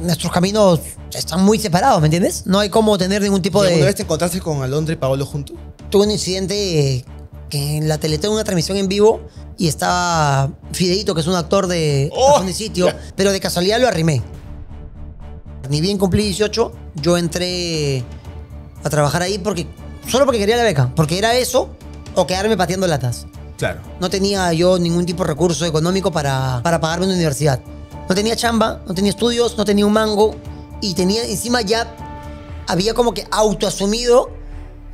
nuestros caminos están muy separados, ¿me entiendes? No hay como tener ningún tipo de... ¿Alguna vez te encontraste con Alondra y Paolo juntos? Tuve un incidente eh, que en la tele tengo una transmisión en vivo, y estaba Fideito, que es un actor de oh, Sitio, pero de casualidad lo arrimé. Ni bien cumplí 18, yo entré a trabajar ahí porque solo porque quería la beca, porque era eso o quedarme pateando latas. Claro. No tenía yo ningún tipo de recurso económico para, para pagarme una universidad. No tenía chamba, no tenía estudios, no tenía un mango y tenía encima ya había como que autoasumido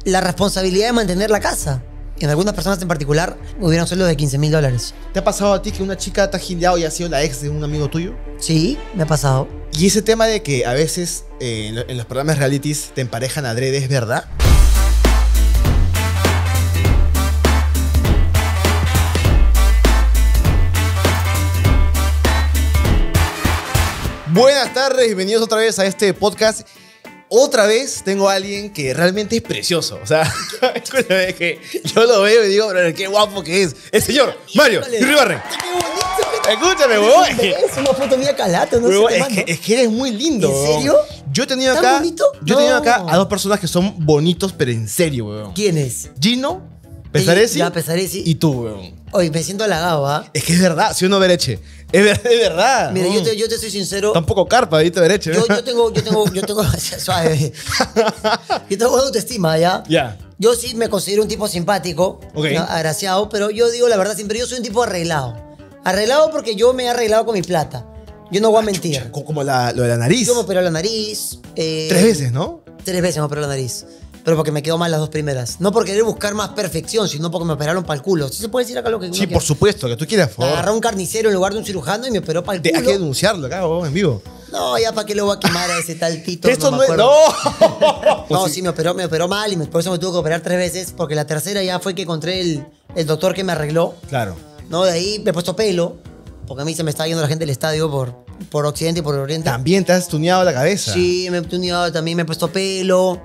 la responsabilidad de mantener la casa. En algunas personas en particular hubieron sueldos de 15 mil dólares. ¿Te ha pasado a ti que una chica te ha gildeado y ha sido la ex de un amigo tuyo? Sí, me ha pasado. Y ese tema de que a veces eh, en los programas realities te emparejan adrede, ¿es verdad? Buenas tardes, bienvenidos otra vez a este podcast. Otra vez tengo a alguien que realmente es precioso. O sea, es que yo lo veo y digo, pero qué guapo que es. El señor Mario bonito! Escúchame, weón. Es una foto mía calata, no sé, es, que, es que eres muy lindo. ¿En serio? Yo he tenido acá. bonito? Yo he tenido acá a dos personas que son bonitos, pero en serio, weón. ¿Quiénes? Gino, Pesaresi y tú, huevón. Oye, me siento halagado, ¿ah? Es que es verdad, si uno ve leche. Es, verdad. Mira, yo, mm. te, yo, te, soy sincero. Tampoco carpa, viste, derecho. Yo, ¿eh? yo, tengo, yo tengo, yo tengo, suave. yo tengo autoestima, ¿ya? Ya. Yo sí me considero un tipo simpático, agraciado, pero yo digo la verdad siempre, yo soy un tipo arreglado. Arreglado porque yo me he arreglado con mi plata. Yo no voy a ah, mentir. como lo de la nariz. Yo me la nariz. Eh, tres veces, ¿no? Tres veces me operé la nariz pero porque me quedó mal las dos primeras. No por querer buscar más perfección, sino porque me operaron para el culo. ¿Sí se puede decir acá lo que Sí, por supuesto, que tú quieras. Agarró un carnicero en lugar de un cirujano y me operó para el culo. Hay que denunciarlo acá, en vivo. No, ya para que lo voy a quemar a ese tal Tito. no, me no. Pues sí, me operó, me operó mal y por eso me tuvo que operar tres veces, porque la tercera ya fue que encontré el, el doctor que me arregló. Claro. No, de ahí me he puesto pelo, porque a mí se me está yendo la gente del estadio por, por Occidente y por Oriente. También te has tuneado la cabeza. Sí, me he tuneado, también me he puesto pelo.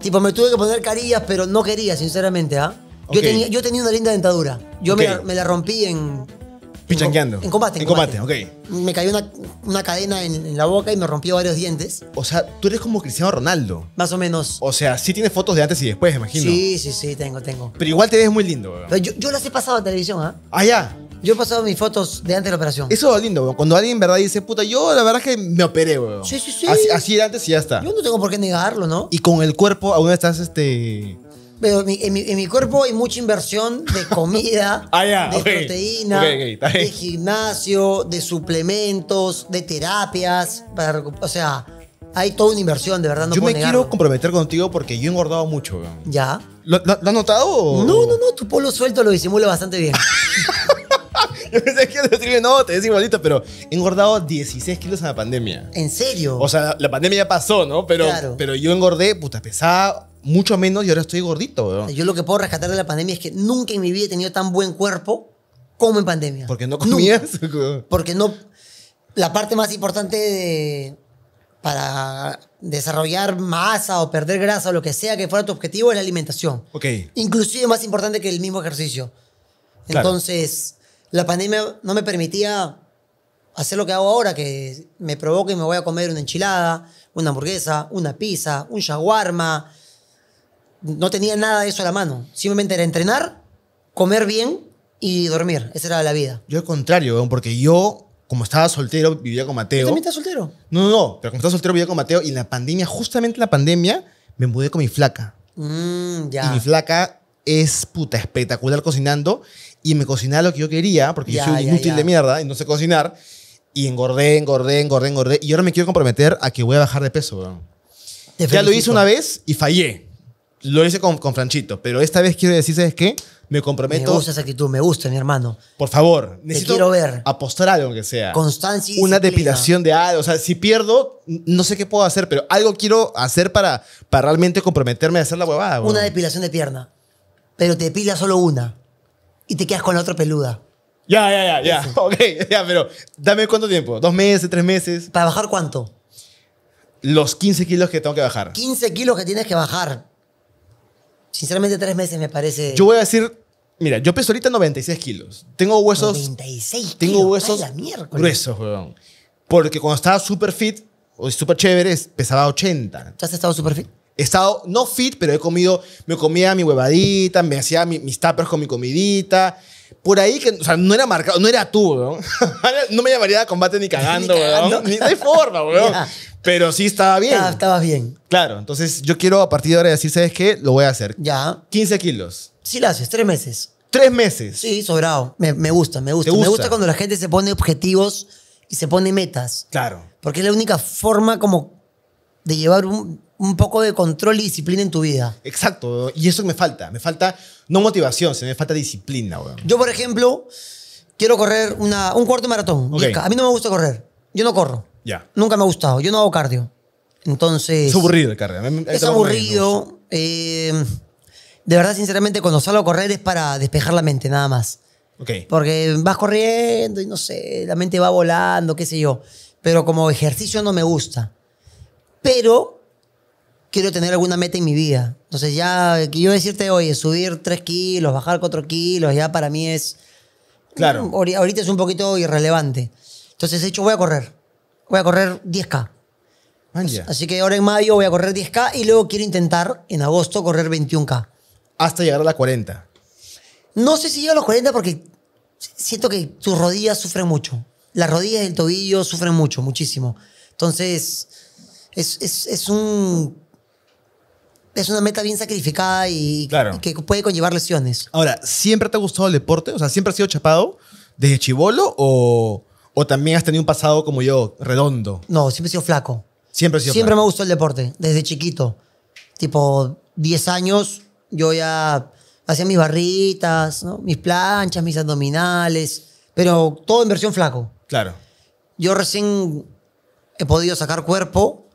Tipo, me tuve que poner carillas, pero no quería, sinceramente, ¿ah? Yo, tenía, una linda dentadura. Yo me, la, rompí en. Pichanqueando. En, combate. En combate, ok. Me cayó una, cadena en, la boca y me rompió varios dientes. O sea, tú eres como Cristiano Ronaldo. Más o menos. O sea, sí tienes fotos de antes y después, imagino. Sí, sí, sí, tengo, tengo. Pero igual te ves muy lindo, Yo, yo las he pasado a televisión, ¿ah? Ah, ya. Yo he pasado mis fotos de antes de la operación. Eso es lindo, weón. Cuando alguien verdad dice, puta, yo la verdad es que me operé, weón. Sí, sí, sí. Así, era antes y ya está. Yo no tengo por qué negarlo, ¿no? Y con el cuerpo aún estás, este... Pero en mi, cuerpo hay mucha inversión de comida, ah, de proteína, de gimnasio, de suplementos, de terapias. Para, o sea, hay toda una inversión, de verdad. No yo me quiero comprometer contigo porque yo he engordado mucho. ¿Ya? ¿Lo, has notado? No, no, no. Tu polo suelto lo disimula bastante bien. no, te ves pero he engordado 16 kilos en la pandemia. ¿En serio? O sea, la pandemia ya pasó, ¿no? Pero, pero yo engordé, puta, pesaba mucho menos y ahora estoy gordito, weón. Yo lo que puedo rescatar de la pandemia es que nunca en mi vida he tenido tan buen cuerpo como en pandemia. Porque no comías. Porque no. La parte más importante para desarrollar masa o perder grasa o lo que sea que fuera tu objetivo es la alimentación. Ok. Inclusive más importante que el mismo ejercicio. Entonces, la pandemia no me permitía hacer lo que hago ahora, que me provoca y me voy a comer una enchilada, una hamburguesa, una pizza, un shawarma. No tenía nada de eso a la mano. Simplemente era entrenar, comer bien y dormir. Esa era la vida. Yo al contrario, porque yo, como estaba soltero, vivía con Mateo. ¿Tú también estás soltero? No, no, Pero como estaba soltero, vivía con Mateo. Y en la pandemia, justamente la pandemia, me mudé con mi flaca. Mm, y mi flaca es puta espectacular cocinando y me cocinaba lo que yo quería, porque yo soy un inútil de mierda y no sé cocinar. Y engordé, engordé, engordé, engordé. Y ahora me quiero comprometer a que voy a bajar de peso, bro. Ya lo hice una vez y fallé. Lo hice con, con Franchito, pero esta vez quiero decir, ¿sabes qué? Me comprometo. Me gusta esa actitud, me gusta, mi hermano. Por favor, necesito quiero ver. apostar algo que sea. Constancia. Y una depilación de algo. O sea, si pierdo, no sé qué puedo hacer, pero algo quiero hacer para, para realmente comprometerme a hacer la huevada. Una depilación de pierna. Pero te depila solo una y te quedas con la otra peluda. Ya, ya, ya, ya. Ok, ya, pero dame cuánto tiempo. ¿Dos meses, tres meses? ¿Para bajar cuánto? Los 15 kilos que tengo que bajar. 15 kilos que tienes que bajar. Sinceramente, tres meses me parece. Yo voy a decir. Mira, yo peso ahorita 96 kilos. Tengo huesos. 96 kilos. Tengo huesos. gruesos, Porque cuando estaba super fit o super chévere, pesaba 80. ¿Ya has estado super fit? He estado, no fit, pero he comido, me comía mi huevadita, me hacía mis tappers con mi comidita. Por ahí que, o sea, no era marcado, no era tú, ¿no? no me llamaría a combate ni cagando, ni de forma, weón. Pero sí estaba bien. Estaba, bien. Claro, entonces yo quiero a partir de ahora decir, ¿sabes qué? Lo voy a hacer. Ya. 15 kilos. Sí, lo haces, tres meses. ¿Tres meses? Sí, sobrado. Me, gusta, me gusta. gusta. Me gusta cuando la gente se pone objetivos y se pone metas. Claro. Porque es la única forma como de llevar un, un poco de control y disciplina en tu vida. Exacto, y eso me falta. Me falta, no motivación, se me falta disciplina, Yo, por ejemplo, quiero correr un cuarto maratón. A mí no me gusta correr. Yo no corro. Nunca me ha gustado. Yo no hago cardio. Entonces. Es aburrido el cardio. Es aburrido. Eh, de verdad, sinceramente, cuando salgo a correr es para despejar la mente, nada más. Ok. Porque vas corriendo y no sé, la mente va volando, qué sé yo. Pero como ejercicio no me gusta. Pero quiero tener alguna meta en mi vida. Entonces ya, yo decirte, oye, subir 3 kilos, bajar 4 kilos, ya para mí es... Claro. Mm, ahorita es un poquito irrelevante. Entonces he dicho, voy a correr. Voy a correr 10K. Así que ahora en mayo voy a correr 10K y luego quiero intentar en agosto correr 21K. Hasta llegar a las 40. No sé si llego a los 40 porque siento que tus rodillas sufren mucho. Las rodillas y el tobillo sufren mucho, muchísimo. Entonces, es un es una meta bien sacrificada y, que puede conllevar lesiones. Ahora, ¿siempre te ha gustado el deporte? O sea, ¿siempre has sido chapado desde chivolo o, también has tenido un pasado como yo, redondo? No, siempre he sido flaco. Siempre he sido Siempre me ha gustado el deporte, desde chiquito. Tipo, 10 años, yo ya hacía mis barritas, mis planchas, mis abdominales, pero todo en versión flaco. Claro. Yo recién he podido sacar cuerpo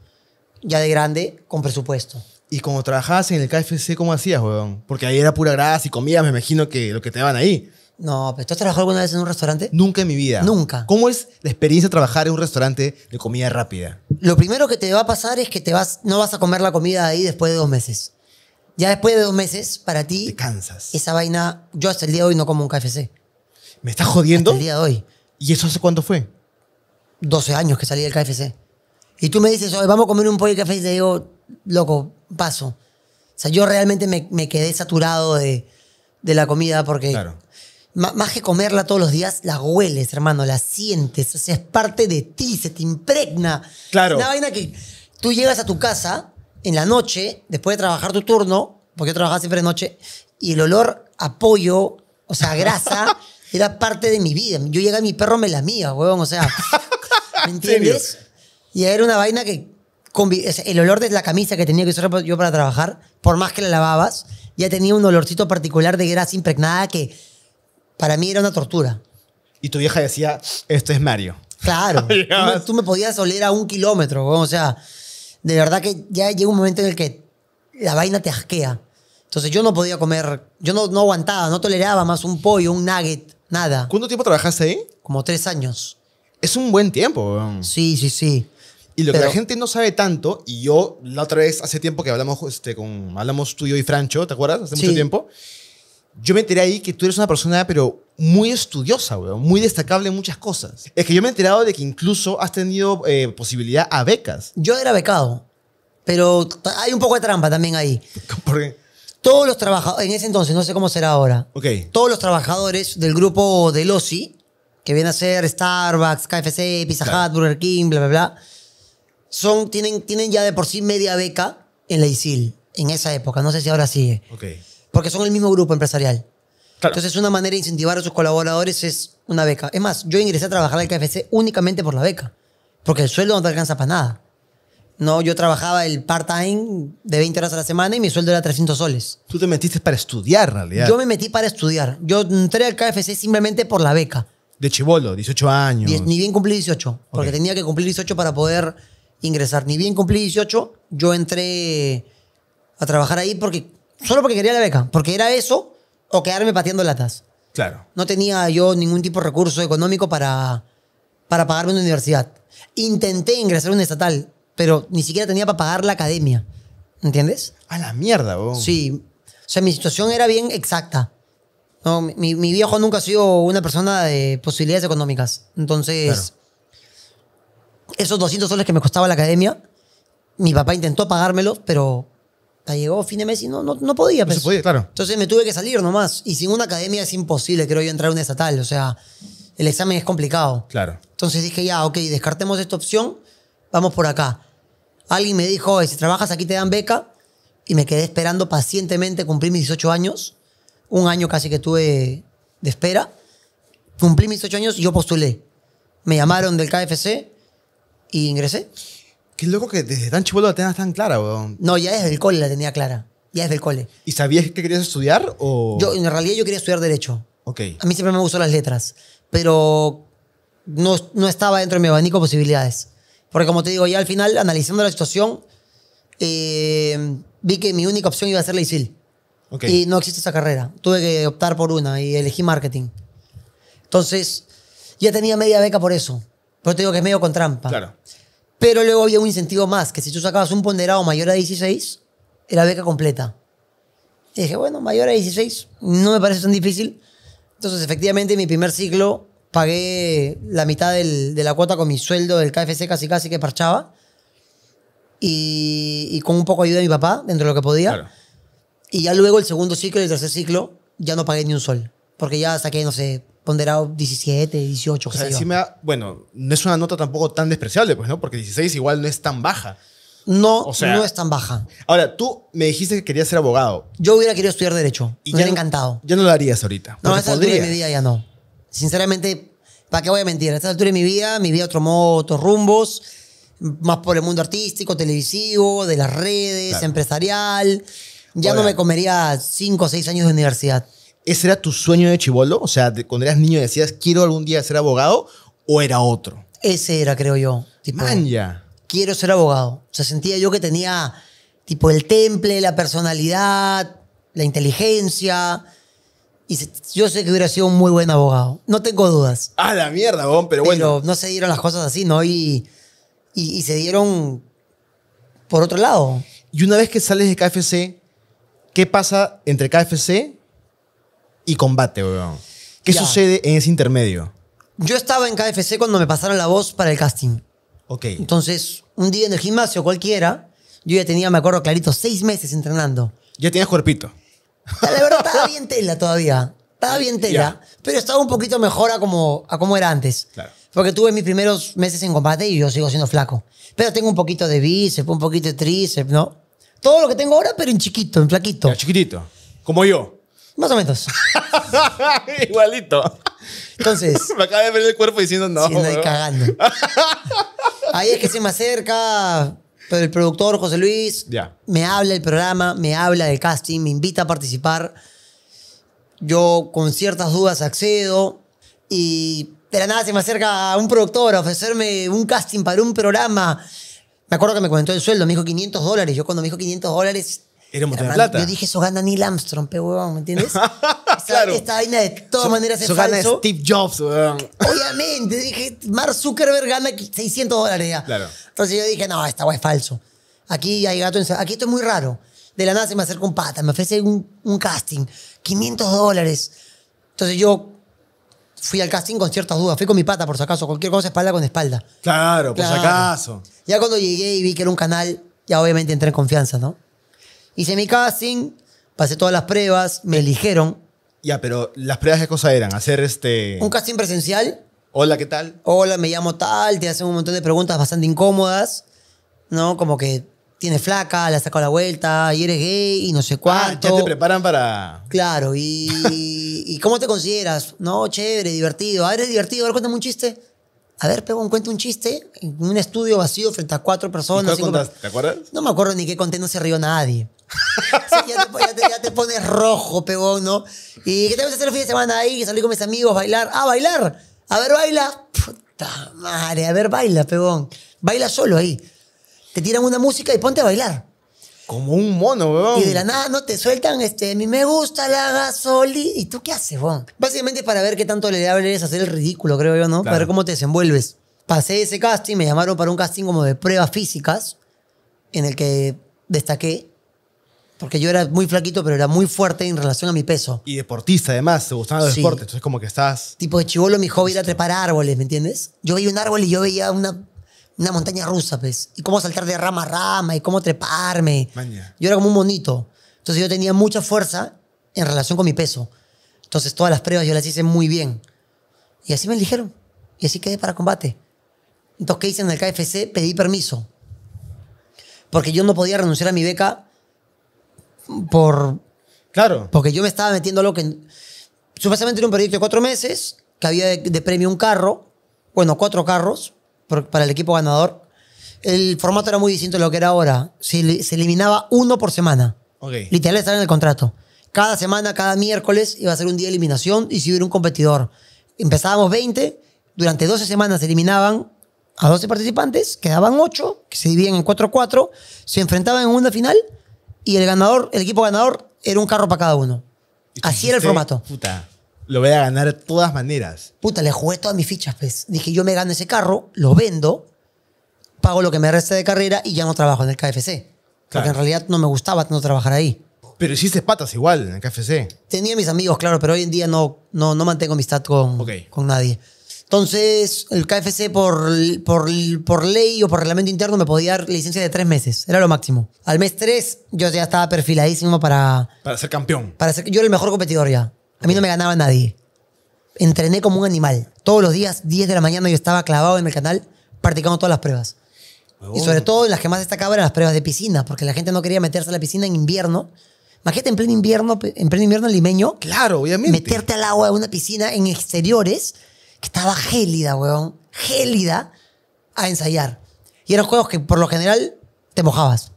ya de grande con presupuesto. Y cuando trabajabas en el KFC, ¿cómo hacías, weón? Porque ahí era pura grasa y comida, me imagino que lo que te daban ahí. No, pero ¿tú has trabajado alguna vez en un restaurante? Nunca en mi vida. Nunca. ¿Cómo es la experiencia trabajar en un restaurante de comida rápida? Lo primero que te va a pasar es que te vas, no vas a comer la comida ahí después de dos meses. Ya después de dos meses, para ti. Te cansas. Esa vaina. Yo hasta el día de hoy no como un KFC. ¿Me estás jodiendo? Hasta el día de hoy. ¿Y eso hace cuánto fue? 12 años que salí del KFC. Y tú me dices, vamos a comer un pollo de café. Y te digo, loco, paso. O sea, yo realmente me, quedé saturado de, la comida porque más que comerla todos los días, la hueles, hermano, la sientes. O sea, es parte de ti, se te impregna. Claro. una vaina que tú llegas a tu casa en la noche, después de trabajar tu turno, porque yo trabajaba siempre de noche, y el olor apoyo o sea, grasa, era parte de mi vida. Yo llegué a mi perro me la mía, huevón, o sea, ¿me entiendes? y era una vaina que el olor de la camisa que tenía que usar yo para trabajar, por más que la lavabas, ya tenía un olorcito particular de grasa impregnada que para mí era una tortura. Y tu vieja decía, esto es Mario. Claro. tú, me, podías oler a un kilómetro, o sea, de verdad que ya llega un momento en el que la vaina te asquea. Entonces yo no podía comer, yo no, no aguantaba, no toleraba más un pollo, un nugget, nada. ¿Cuánto tiempo trabajaste ahí? Como tres años. Es un buen tiempo. Sí, sí, sí. Y lo que la gente no sabe tanto, y yo la otra vez, hace tiempo que hablamos, este, con, hablamos tú y yo y Francho, ¿te acuerdas? Hace mucho tiempo. Yo me enteré ahí que tú eres una persona, pero muy estudiosa, weón, muy destacable en muchas cosas. Es que yo me he enterado de que incluso has tenido eh, posibilidad a becas. Yo era becado, pero hay un poco de trampa también ahí. ¿Por qué? Todos los trabajadores, en ese entonces, no sé cómo será ahora, Ok. todos los trabajadores del grupo de OSI, que viene a ser Starbucks, KFC, Pizza Hut, Burger King, bla, bla, bla, son, tienen, tienen ya de por sí media beca en la ISIL, en esa época. No sé si ahora sigue. Porque son el mismo grupo empresarial. Entonces, una manera de incentivar a sus colaboradores es una beca. Es más, yo ingresé a trabajar al KFC únicamente por la beca. Porque el sueldo no te alcanza para nada. No, yo trabajaba el part-time de 20 horas a la semana y mi sueldo era 300 soles. Tú te metiste para estudiar, en realidad. Yo me metí para estudiar. Yo entré al KFC simplemente por la beca. De chivolo, 18 años. ni bien cumplí 18, porque tenía que cumplir 18 para poder ingresar. Ni bien cumplí 18, yo entré a trabajar ahí porque solo porque quería la beca, porque era eso o quedarme pateando latas. Claro. No tenía yo ningún tipo de recurso económico para, para pagarme una universidad. Intenté ingresar a una estatal, pero ni siquiera tenía para pagar la academia. ¿Entiendes? A la mierda, vos. Sí. O sea, mi situación era bien exacta. No, mi, viejo nunca ha sido una persona de posibilidades económicas. Entonces, esos 200 soles que me costaba la academia, mi papá intentó pagármelos, pero llegó fin de mes y no, no, no pues. podía. claro. Entonces me tuve que salir nomás. Y sin una academia es imposible, creo yo, entrar a un estatal. O sea, el examen es complicado. Claro. Entonces dije, ya, ok, descartemos esta opción, vamos por acá. Alguien me dijo, si trabajas aquí te dan beca. Y me quedé esperando pacientemente, cumplí mis 18 años. Un año casi que tuve de espera. Cumplí mis 18 años y yo postulé. Me llamaron del KFC, y ingresé. Qué loco que desde tan chivolo la tenías tan clara, weón. No, ya desde el cole la tenía clara. Ya desde el cole. ¿Y sabías que querías estudiar o...? Yo, en realidad, yo quería estudiar Derecho. Ok. A mí siempre me gustó las letras. Pero no, no estaba dentro de mi abanico de posibilidades. Porque como te digo, ya al final, analizando la situación, eh, vi que mi única opción iba a ser la ISIL. Y no existe esa carrera. Tuve que optar por una y elegí marketing. Entonces, ya tenía media beca por eso. Pero te digo que es medio con trampa. Claro. Pero luego había un incentivo más, que si tú sacabas un ponderado mayor a 16, era beca completa. Y dije, bueno, mayor a 16, no me parece tan difícil. Entonces, efectivamente, en mi primer ciclo pagué la mitad de la cuota con mi sueldo del KFC casi casi que parchaba. Y, con un poco de ayuda de mi papá, dentro de lo que podía. Y ya luego el segundo ciclo el tercer ciclo, ya no pagué ni un sol. Porque ya saqué, no sé, ponderado 17, 18. O sea, encima, bueno, no es una nota tampoco tan despreciable, pues, ¿no? Porque 16 igual no es tan baja. No, no es tan baja. Ahora, tú me dijiste que querías ser abogado. Yo hubiera querido estudiar Derecho. Y me hubiera encantado. Yo no lo harías ahorita. No, a esta altura de mi vida ya no. Sinceramente, ¿para qué voy a mentir? A esta altura de mi vida, mi vida tomó otros rumbos, más por el mundo artístico, televisivo, de las redes, empresarial. Ya no me comería 5 o 6 años de universidad. ¿Ese era tu sueño de chivolo? O sea, cuando eras niño decías, quiero algún día ser abogado, o era otro? Ese era, creo yo. Quiero ser abogado. O sea, sentía yo que tenía, tipo, el temple, la personalidad, la inteligencia. Y yo sé que hubiera sido un muy buen abogado. No tengo dudas. Ah, la mierda, bon, pero, bueno. Pero no se dieron las cosas así, ¿no? Y, y, y se dieron por otro lado. Y una vez que sales de KFC, ¿qué pasa entre KFC y combate, weón. ¿Qué sucede en ese intermedio? Yo estaba en KFC cuando me pasaron la voz para el casting. Ok. Entonces, un día en el gimnasio cualquiera, yo ya tenía, me acuerdo clarito, seis meses entrenando. Ya tenías cuerpito. La verdad, estaba bien tela todavía. Estaba bien tela, pero estaba un poquito mejor como, a como era antes. Claro. Porque tuve mis primeros meses en combate y yo sigo siendo flaco. Pero tengo un poquito de bíceps, un poquito de tríceps, ¿no? Todo lo que tengo ahora, pero en chiquito, en flaquito. Ya, chiquitito. Como yo. Más o menos. Igualito. Entonces. Me acaba de ver el cuerpo diciendo no. ahí cagando. ahí es que se me acerca el productor José Luis. Me habla del programa, me habla del casting, me invita a participar. Yo con ciertas dudas accedo y de la nada se me acerca un productor a ofrecerme un casting para un programa. Me acuerdo que me comentó el sueldo, me dijo 500 dólares. Yo cuando me dijo 500 dólares yo dije, eso gana Neil Armstrong, pe ¿me entiendes? claro. esta vaina de todas maneras es falso. gana Steve Jobs, Obviamente, dije, Mark Zuckerberg gana 600 dólares ya. Claro. Entonces yo dije, no, esta weá es falso. Aquí hay gato en... Aquí esto es muy raro. De la nada se me acerca un pata, me ofrece un, casting, 500 dólares. Entonces yo fui al casting con ciertas dudas. Fui con mi pata, por si acaso. Cualquier cosa, espalda con espalda. Claro, por si acaso. Ya cuando llegué y vi que era un canal, ya obviamente entré en confianza, ¿no? Hice mi casting, pasé todas las pruebas, me eligieron. Ya, pero las pruebas qué cosa eran? Hacer este... Un casting presencial. Hola, ¿qué tal? Hola, me llamo tal, te hacen un montón de preguntas bastante incómodas, ¿no? Como que tienes flaca, la sacó la vuelta, y eres gay, y no sé ah, cuánto. ya te preparan para... Claro, y, ¿cómo te consideras? No, chévere, divertido. Ah, eres divertido, a ver, cuéntame un chiste. A ver, un cuenta un chiste en un estudio vacío frente a cuatro personas. ¿Te acuerdas? No me acuerdo ni qué conté, no se rió nadie. ya, te, ya, te, pones rojo, pegón, ¿no? ¿Y qué te vas a hacer el fin de semana ahí? Salir con mis amigos, bailar. Ah, bailar. A ver, baila. Puta madre, a ver, baila, pegón. Baila solo ahí. Te tiran una música y ponte a bailar. Como un mono, Y de la nada no te sueltan, este, a mí me gusta la gasoli. ¿Y tú qué haces, weón? Básicamente para ver qué tanto le hables, hacer el ridículo, creo yo, ¿no? Para ver cómo te desenvuelves. Pasé ese casting, me llamaron para un casting como de pruebas físicas, en el que destaqué porque yo era muy flaquito, pero era muy fuerte en relación a mi peso. Y deportista, además, te gustaban los deportes. Entonces, como que estás. Tipo de chivolo, mi hobby era trepar árboles, ¿me entiendes? Yo veía un árbol y yo veía una, una montaña rusa, pues. Y cómo saltar de rama a rama y cómo treparme. Yo era como un monito. Entonces, yo tenía mucha fuerza en relación con mi peso. Entonces, todas las pruebas yo las hice muy bien. Y así me eligieron. Y así quedé para combate. Entonces, ¿qué hice en el KFC? Pedí permiso. Porque yo no podía renunciar a mi beca por... Claro. Porque yo me estaba metiendo lo que... Supuestamente era un proyecto de cuatro meses, que había de, premio un carro, bueno, cuatro carros para el equipo ganador. El formato era muy distinto a lo que era ahora. Se, eliminaba uno por semana. Literal estaba en el contrato. Cada semana, cada miércoles iba a ser un día de eliminación y si hubiera un competidor. Empezábamos 20, durante 12 semanas se eliminaban a 12 participantes, quedaban 8, que se dividían en 4-4, se enfrentaban en una final y el ganador, el equipo ganador, era un carro para cada uno. Así era el formato. Puta, lo voy a ganar de todas maneras. Puta, le jugué todas mis fichas, pues. Dije, yo me gano ese carro, lo vendo, pago lo que me resta de carrera y ya no trabajo en el KFC. Porque en realidad no me gustaba no trabajar ahí. Pero hiciste patas igual en el KFC. Tenía mis amigos, claro, pero hoy en día no, no, no mantengo amistad con, con nadie. Entonces, el KFC por, ley o por reglamento interno me podía dar licencia de tres meses. Era lo máximo. Al mes tres, yo ya estaba perfiladísimo para. Para ser campeón. Para ser, yo era el mejor competidor ya. A mí no me ganaba nadie. Entrené como un animal. Todos los días, 10 de la mañana, yo estaba clavado en el canal practicando todas las pruebas. Y sobre oh. todo las que más destacaban eran las pruebas de piscina, porque la gente no quería meterse a la piscina en invierno. Imagínate en pleno invierno, en pleno invierno limeño. Claro, obviamente. Meterte al agua de una piscina en exteriores estaba gélida, weón, gélida, a ensayar. Y eran juegos que por lo general te mojabas.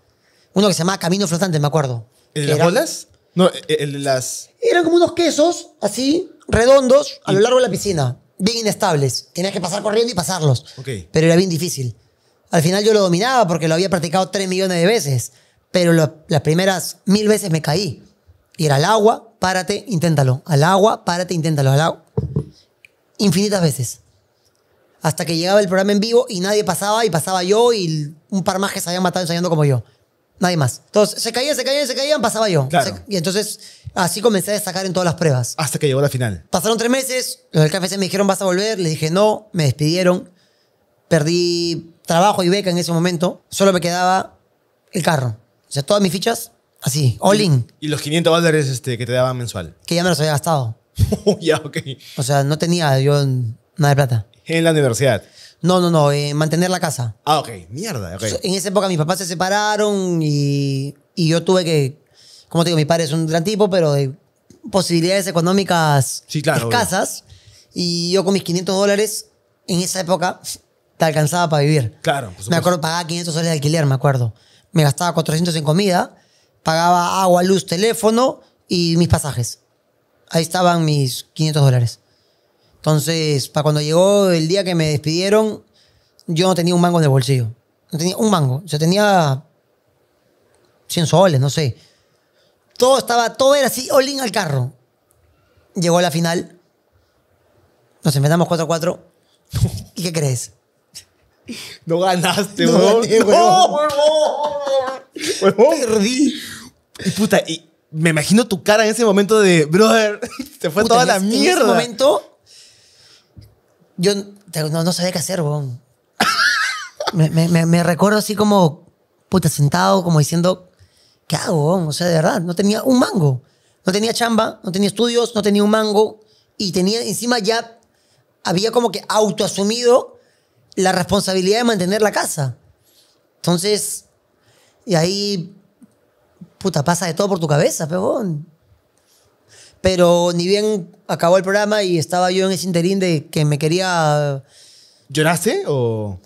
Uno que se llamaba Camino Flotante, me acuerdo. ¿El de las bolas? No, eh, el de las. Eran como unos quesos, así, redondos, a lo largo de la piscina. Bien inestables. Tenías que pasar corriendo y pasarlos. Pero era bien difícil. Al final yo lo dominaba porque lo había practicado 3 millones de veces. Pero las primeras mil veces me caí. Y era al agua, párate, inténtalo. Al agua, párate, inténtalo. Al agua infinitas veces. Hasta que llegaba el programa en vivo y nadie pasaba y pasaba yo y un par más que se habían matado ensayando como yo. Nadie más. Entonces se caían, se caían, se caían, pasaba yo. y entonces así comencé a destacar en todas las pruebas. Hasta que llegó la final. Pasaron tres meses, los del KFC me dijeron vas a volver, les dije no, me despidieron, perdí trabajo y beca en ese momento, solo me quedaba el carro. O sea, todas mis fichas, así, all in, Y los 500 dólares este, que te daban mensual. que ya me los había gastado. O sea, no tenía yo nada de plata. En la universidad. No, no, no, en eh, mantener la casa. Ah, ok, mierda, En esa época mis papás se separaron y, yo tuve que, como te digo, mi padre es un gran tipo, pero de posibilidades económicas sí, claro, escasas. Y yo con mis 500 dólares, en esa época, te alcanzaba para vivir. Claro. me acuerdo, pagaba 500 dólares de alquiler, me acuerdo. Me gastaba 400 en comida, pagaba agua, luz, teléfono y mis pasajes ahí estaban mis 500 dólares. Entonces, para cuando llegó el día que me despidieron, yo no tenía un mango en el bolsillo. No tenía un mango. Yo tenía 100 soles, no sé. Todo estaba, todo era así, all in al carro. Llegó a la final. Nos enfrentamos 4-4. ¿Y qué crees? No ganaste, no, Perdí. Y puta, y, me imagino tu cara en ese momento de, brother, te fue toda la mierda. En ese momento, yo no, no sabía qué hacer, weón. me, recuerdo así como, puta, sentado, como diciendo, ¿qué hago? O sea, de verdad, no tenía un mango. No tenía chamba, no tenía estudios, no tenía un mango. Y tenía, encima ya había como que autoasumido la responsabilidad de mantener la casa. Entonces, y ahí puta, pasa de todo por tu cabeza, pegón. Pero ni bien acabó el programa y estaba yo en ese interín de que me quería... ¿Lloraste o...?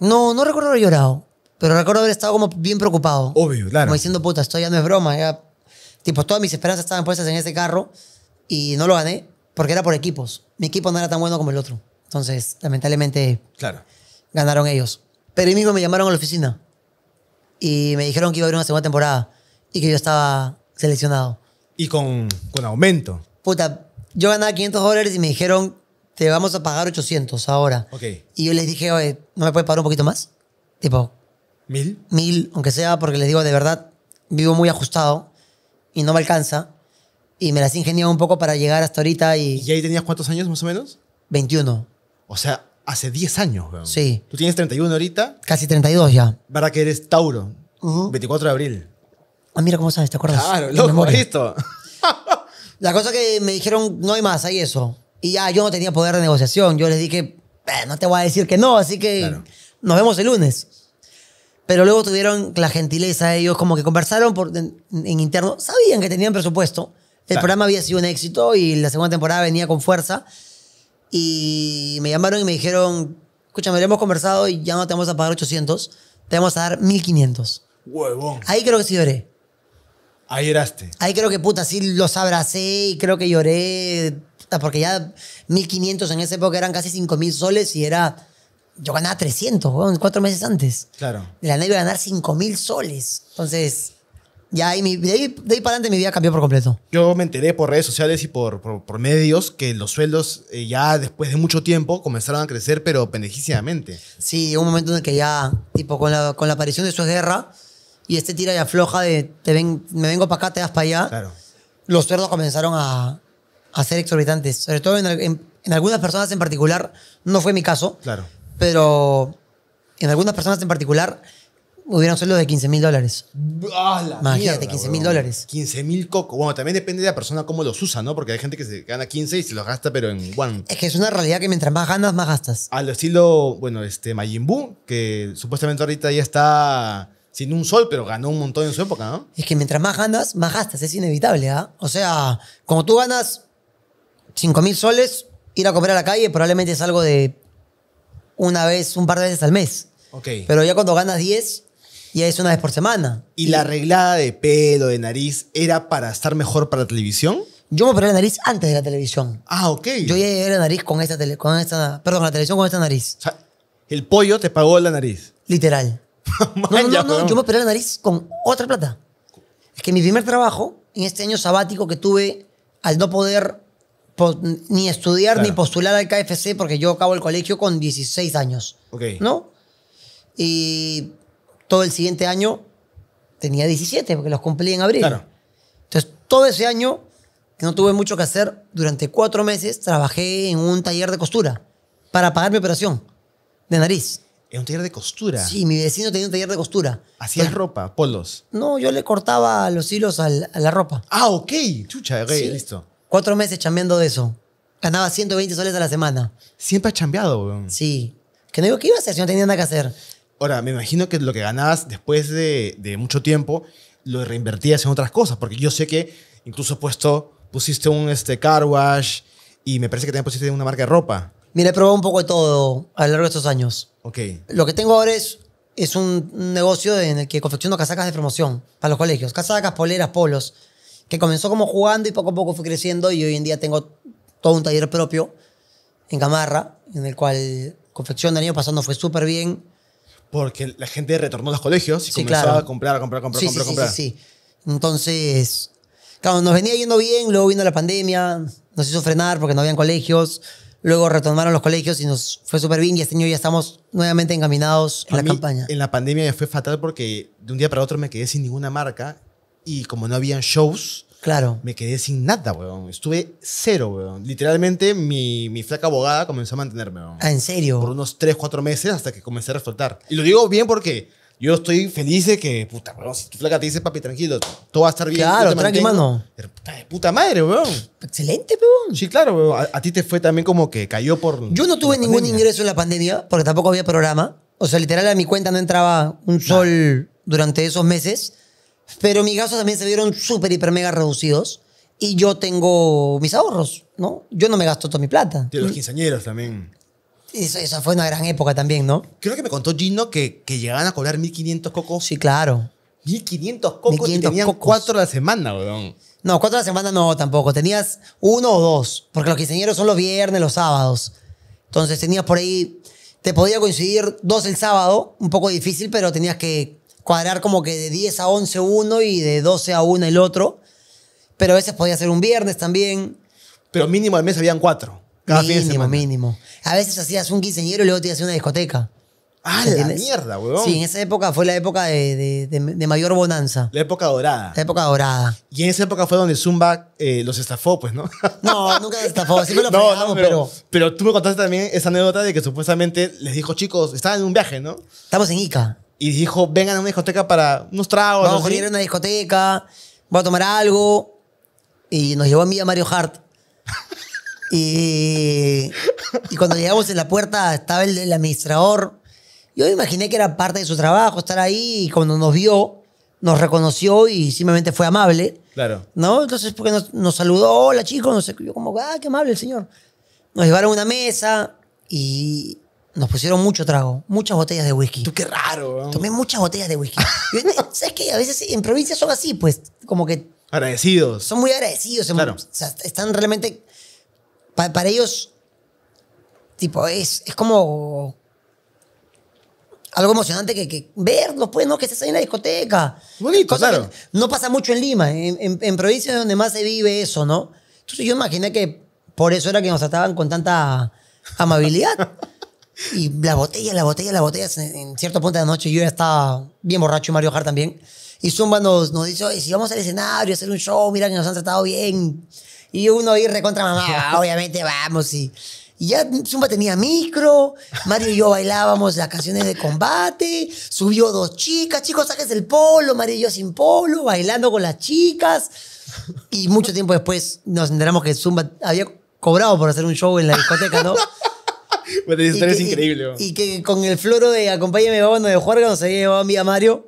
No, no recuerdo haber llorado. Pero recuerdo haber estado como bien preocupado. Obvio, claro. Como diciendo, puta, esto ya no es broma. Ya... Tipo, todas mis esperanzas estaban puestas en ese carro y no lo gané porque era por equipos. Mi equipo no era tan bueno como el otro. Entonces, lamentablemente, claro. ganaron ellos. Pero ahí mismo me llamaron a la oficina y me dijeron que iba a haber una segunda temporada y que yo estaba seleccionado. Y con, con aumento. Puta, yo ganaba 500 dólares y me dijeron, te vamos a pagar 800 ahora. Ok. Y yo les dije, oye, ¿no me puedes pagar un poquito más? Tipo... ¿Mil? Mil, aunque sea, porque les digo, de verdad, vivo muy ajustado y no me alcanza. Y me las he un poco para llegar hasta ahorita y... ¿Y ahí tenías cuántos años más o menos? 21. O sea, hace 10 años, Sí. Tú tienes 31 ahorita. Casi 32 ya. Para que eres Tauro. 24 de abril. Ah, mira cómo sabes, ¿te acuerdas? Claro, loco, listo. La cosa que me dijeron, no hay más, hay eso. Y ya yo no tenía poder de negociación. Yo les dije, eh, no te voy a decir que no, así que nos vemos el lunes. Pero luego tuvieron la gentileza, ellos como que conversaron por, en, interno. Sabían que tenían presupuesto. El programa había sido un éxito y la segunda temporada venía con fuerza. Y me llamaron y me dijeron, escúchame, hemos conversado y ya no te vamos a pagar 800, te vamos a dar 1500. huevón Ahí creo que sí veré Ahí eraste. Ahí creo que puta, sí los abracé y creo que lloré. Porque ya 1500 en esa época eran casi 5000 soles y era. Yo ganaba 300, cuatro meses antes. Claro. De la negra iba a ganar 5000 soles. Entonces. Ya ahí, mi, de, ahí, para adelante mi vida cambió por completo. Yo me enteré por redes sociales y por, por, medios que los sueldos eh, ya después de mucho tiempo comenzaron a crecer, pero pendejísimamente. Sí, un momento en el que ya, tipo, con la, con la aparición de su guerra, y este tira y afloja de te me vengo para acá, te das para allá, claro. los cerdos comenzaron a, a, ser exorbitantes. Sobre todo en, algunas personas en particular, no fue mi caso, claro. pero en algunas personas en particular hubieron sueldos de 15 mil dólares. ¡Ah, Imagínate, 15 mil dólares. 15 mil coco. Bueno, también depende de la persona cómo los usa, ¿no? Porque hay gente que se gana 15 y se los gasta, pero en one. Es que es una realidad que mientras más ganas, más gastas. Al estilo, bueno, este Majin que supuestamente ahorita ya está sin un sol, pero ganó un montón en su época, ¿no? Es que mientras más ganas, más gastas, es inevitable, ¿ah? O sea, como tú ganas 5.000 mil soles, ir a comer a la calle probablemente es algo de una vez, un par de veces al mes. Ok. Pero ya cuando ganas 10, ya es una vez por semana. ¿Y, la arreglada de pelo, de nariz, era para estar mejor para la televisión? Yo me operé la nariz antes de la televisión. Ah, ok. Yo ya llegué a la nariz con esta, con la televisión con esta nariz. O sea, el pollo te pagó la nariz. Literal no, no, no, yo me operé la nariz con otra plata. Es que mi primer trabajo, en este año sabático que tuve, al no poder ni estudiar ni postular al KFC, porque yo acabo el colegio con 16 años. ¿No? Y todo el siguiente año tenía 17, porque los cumplí en abril. Entonces, todo ese año, que no tuve mucho que hacer, durante cuatro meses trabajé en un taller de costura para pagar mi operación de nariz. Es un taller de costura. Sí, mi vecino tenía un taller de costura. ¿Hacías pues, ropa, polos? No, yo le cortaba los hilos a la, ropa. Ah, ok. Chucha, ok, listo. Cuatro meses chambeando de eso. Ganaba 120 soles a la semana. Siempre has chambeado, weón. Sí. Que no digo, ¿qué iba a hacer si no tenía nada que hacer? Ahora, me imagino que lo que ganabas después de, mucho tiempo lo reinvertías en otras cosas, porque yo sé que incluso puesto, pusiste un este, car wash y me parece que también pusiste una marca de ropa. Mira, he probado un poco de todo a lo largo de estos años. Ok. Lo que tengo ahora es, es un negocio en el que confecciono casacas de promoción para los colegios. Casacas, poleras, polos. Que comenzó como jugando y poco a poco fue creciendo y hoy en día tengo todo un taller propio en Camarra, en el cual confección del año pasado fue súper bien. Porque la gente retornó a los colegios y sí, a comprar, a comprar, comprar, sí, comprar, sí, Sí, sí, Entonces, claro, nos venía yendo bien, luego vino la pandemia, nos hizo frenar porque no habían colegios Luego retomaron los colegios y nos fue súper bien y este año ya estamos nuevamente encaminados en a la campaña. En la pandemia me fue fatal porque de un día para otro me quedé sin ninguna marca y como no habían shows, claro. me quedé sin nada, weón. Estuve cero, weón. Literalmente mi, flaca abogada comenzó a mantenerme, weón. Ah, en serio? Por unos 3, 4 meses hasta que comencé a soltar Y lo digo bien porque yo estoy feliz de que, puta, weón, si tu flaca te dice, papi, tranquilo, todo va a estar bien. Claro, tranquilo, mano. puta, puta madre, weón. Excelente, weón. Sí, claro, weón. A, ti te fue también como que cayó por. Yo no tuve ningún ingreso en la pandemia porque tampoco había programa. O sea, literal, a mi cuenta no entraba un sol durante esos meses. Pero mis gastos también se vieron súper, hiper, mega reducidos. Y yo tengo mis ahorros, ¿no? Yo no me gasto toda mi plata. De los quinceañeros también. Esa, fue una gran época también, ¿no? Creo que me contó Gino que, que llegaban a cobrar 1.500 cocos. Sí, claro. 1.500 cocos y tenían cuatro a la semana, weón. No, cuatro a la semana no tampoco. Tenías uno o dos, porque los quinceañeros son los viernes, los sábados. Entonces tenías por ahí, te podía coincidir dos el sábado, un poco difícil, pero tenías que cuadrar como que de 10 a 11 uno y de 12 a 1 el otro. Pero a veces podía ser un viernes también. Pero mínimo al mes habían cuatro mínimo, mínimo. A veces hacías un quinceñero y luego te ibas una discoteca. Ah, la mierda, weón. Sí, en esa época fue la época de, mayor bonanza. La época dorada. La época dorada. Y en esa época fue donde Zumba eh, los estafó, pues, ¿no? No, nunca estafó. Siempre lo pero, pero tú me contaste también esa anécdota de que supuestamente les dijo, chicos, estaban en un viaje, ¿no? estamos en Ica. Y dijo, vengan a una discoteca para unos tragos. Vamos a a una discoteca, voy a tomar algo. Y nos llevó a mí a Mario Hart. Y, cuando llegamos en la puerta estaba el, administrador. Yo imaginé que era parte de su trabajo estar ahí y cuando nos vio, nos reconoció y simplemente fue amable. Claro. ¿No? Entonces, porque nos, saludó, hola chicos, no sé, como, ah, qué amable el señor. Nos llevaron a una mesa y nos pusieron mucho trago, muchas botellas de whisky. Tú qué raro. Tomé muchas botellas de whisky. Eh, ¿Sabes qué? A veces en provincias son así, pues, como que... Agradecidos. Son muy agradecidos. Claro. O sea, están realmente para ellos, tipo, es, es como algo emocionante que, que verlos, pues, ¿no? Que estés ahí en la discoteca. Bonito, claro. No pasa mucho en Lima, en, en, provincias donde más se vive eso, ¿no? Entonces yo imaginé que por eso era que nos trataban con tanta amabilidad. y la botella, la botella, la botella, en, cierto punto de la noche yo ya estaba bien borracho y Mario Hart también. Y Zumba nos, nos dice, oye, si vamos al escenario, a hacer un show, mira que nos han tratado bien. Y uno ahí recontra mamá, ah, obviamente vamos y... ya Zumba tenía micro, Mario y yo bailábamos las canciones de combate, subió dos chicas, chicos, saques el polo, Mario y yo sin polo, bailando con las chicas. Y mucho tiempo después nos enteramos que Zumba había cobrado por hacer un show en la discoteca, ¿no? bueno, esa es increíble. Y, que con el floro de Acompáñame vamos de jugar, nos había llevado a mí a Mario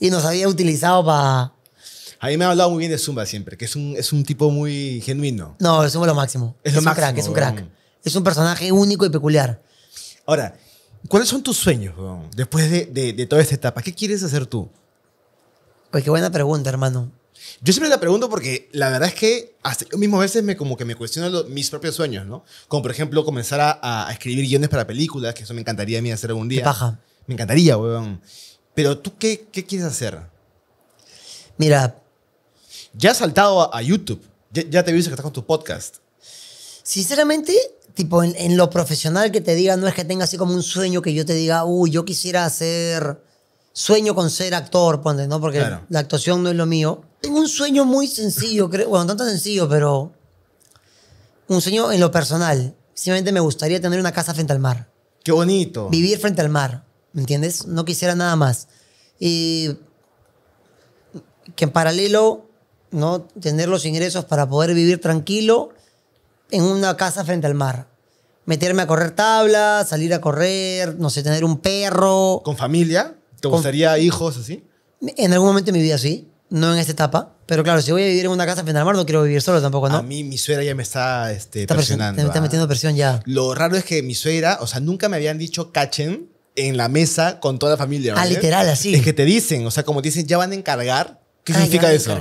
y nos había utilizado para a mí me ha hablado muy bien de Zumba siempre, que es un, es un tipo muy genuino. No, Zumba es lo máximo. Es, un crack, es un crack. Es un personaje único y peculiar. Ahora, ¿cuáles son tus sueños, weón? Después de, toda esta etapa, ¿qué quieres hacer tú? Pues qué buena pregunta, hermano. Yo siempre la pregunto porque la verdad es que yo mismo a veces me como que me cuestiono mis propios sueños, ¿no? Como por ejemplo comenzar a, escribir guiones para películas, que eso me encantaría a mí hacer algún día. Qué paja. Me encantaría, weón. Pero tú, ¿qué, qué quieres hacer? Mira, ya has saltado a, YouTube. Ya, te viste que estás con tu podcast. Sinceramente, tipo, en, lo profesional que te diga, no es que tenga así como un sueño que yo te diga, uy, yo quisiera hacer. Sueño con ser actor, ponte, ¿no? Porque la actuación no es lo mío. Tengo un sueño muy sencillo, creo. Bueno, tanto sencillo, pero. Un sueño en lo personal. Simplemente me gustaría tener una casa frente al mar. Qué bonito. Vivir frente al mar. ¿Me entiendes? No quisiera nada más. Y. Que en paralelo ¿no? Tener los ingresos para poder vivir tranquilo en una casa frente al mar. Meterme a correr tablas, salir a correr, no sé, tener un perro. ¿Con familia? ¿Te gustaría hijos así? En algún momento de mi vida sí, no en esta etapa. Pero claro, si voy a vivir en una casa frente al mar, no quiero vivir solo tampoco, ¿no? A mí mi suegra ya me está, este, presionando. Te está ah. metiendo presión ya. Lo raro es que mi suegra, o sea, nunca me habían dicho cachen en la mesa con toda la familia. Ah, literal, así. Es que te dicen, o sea, como te dicen, ya van a encargar ¿Qué significa eso?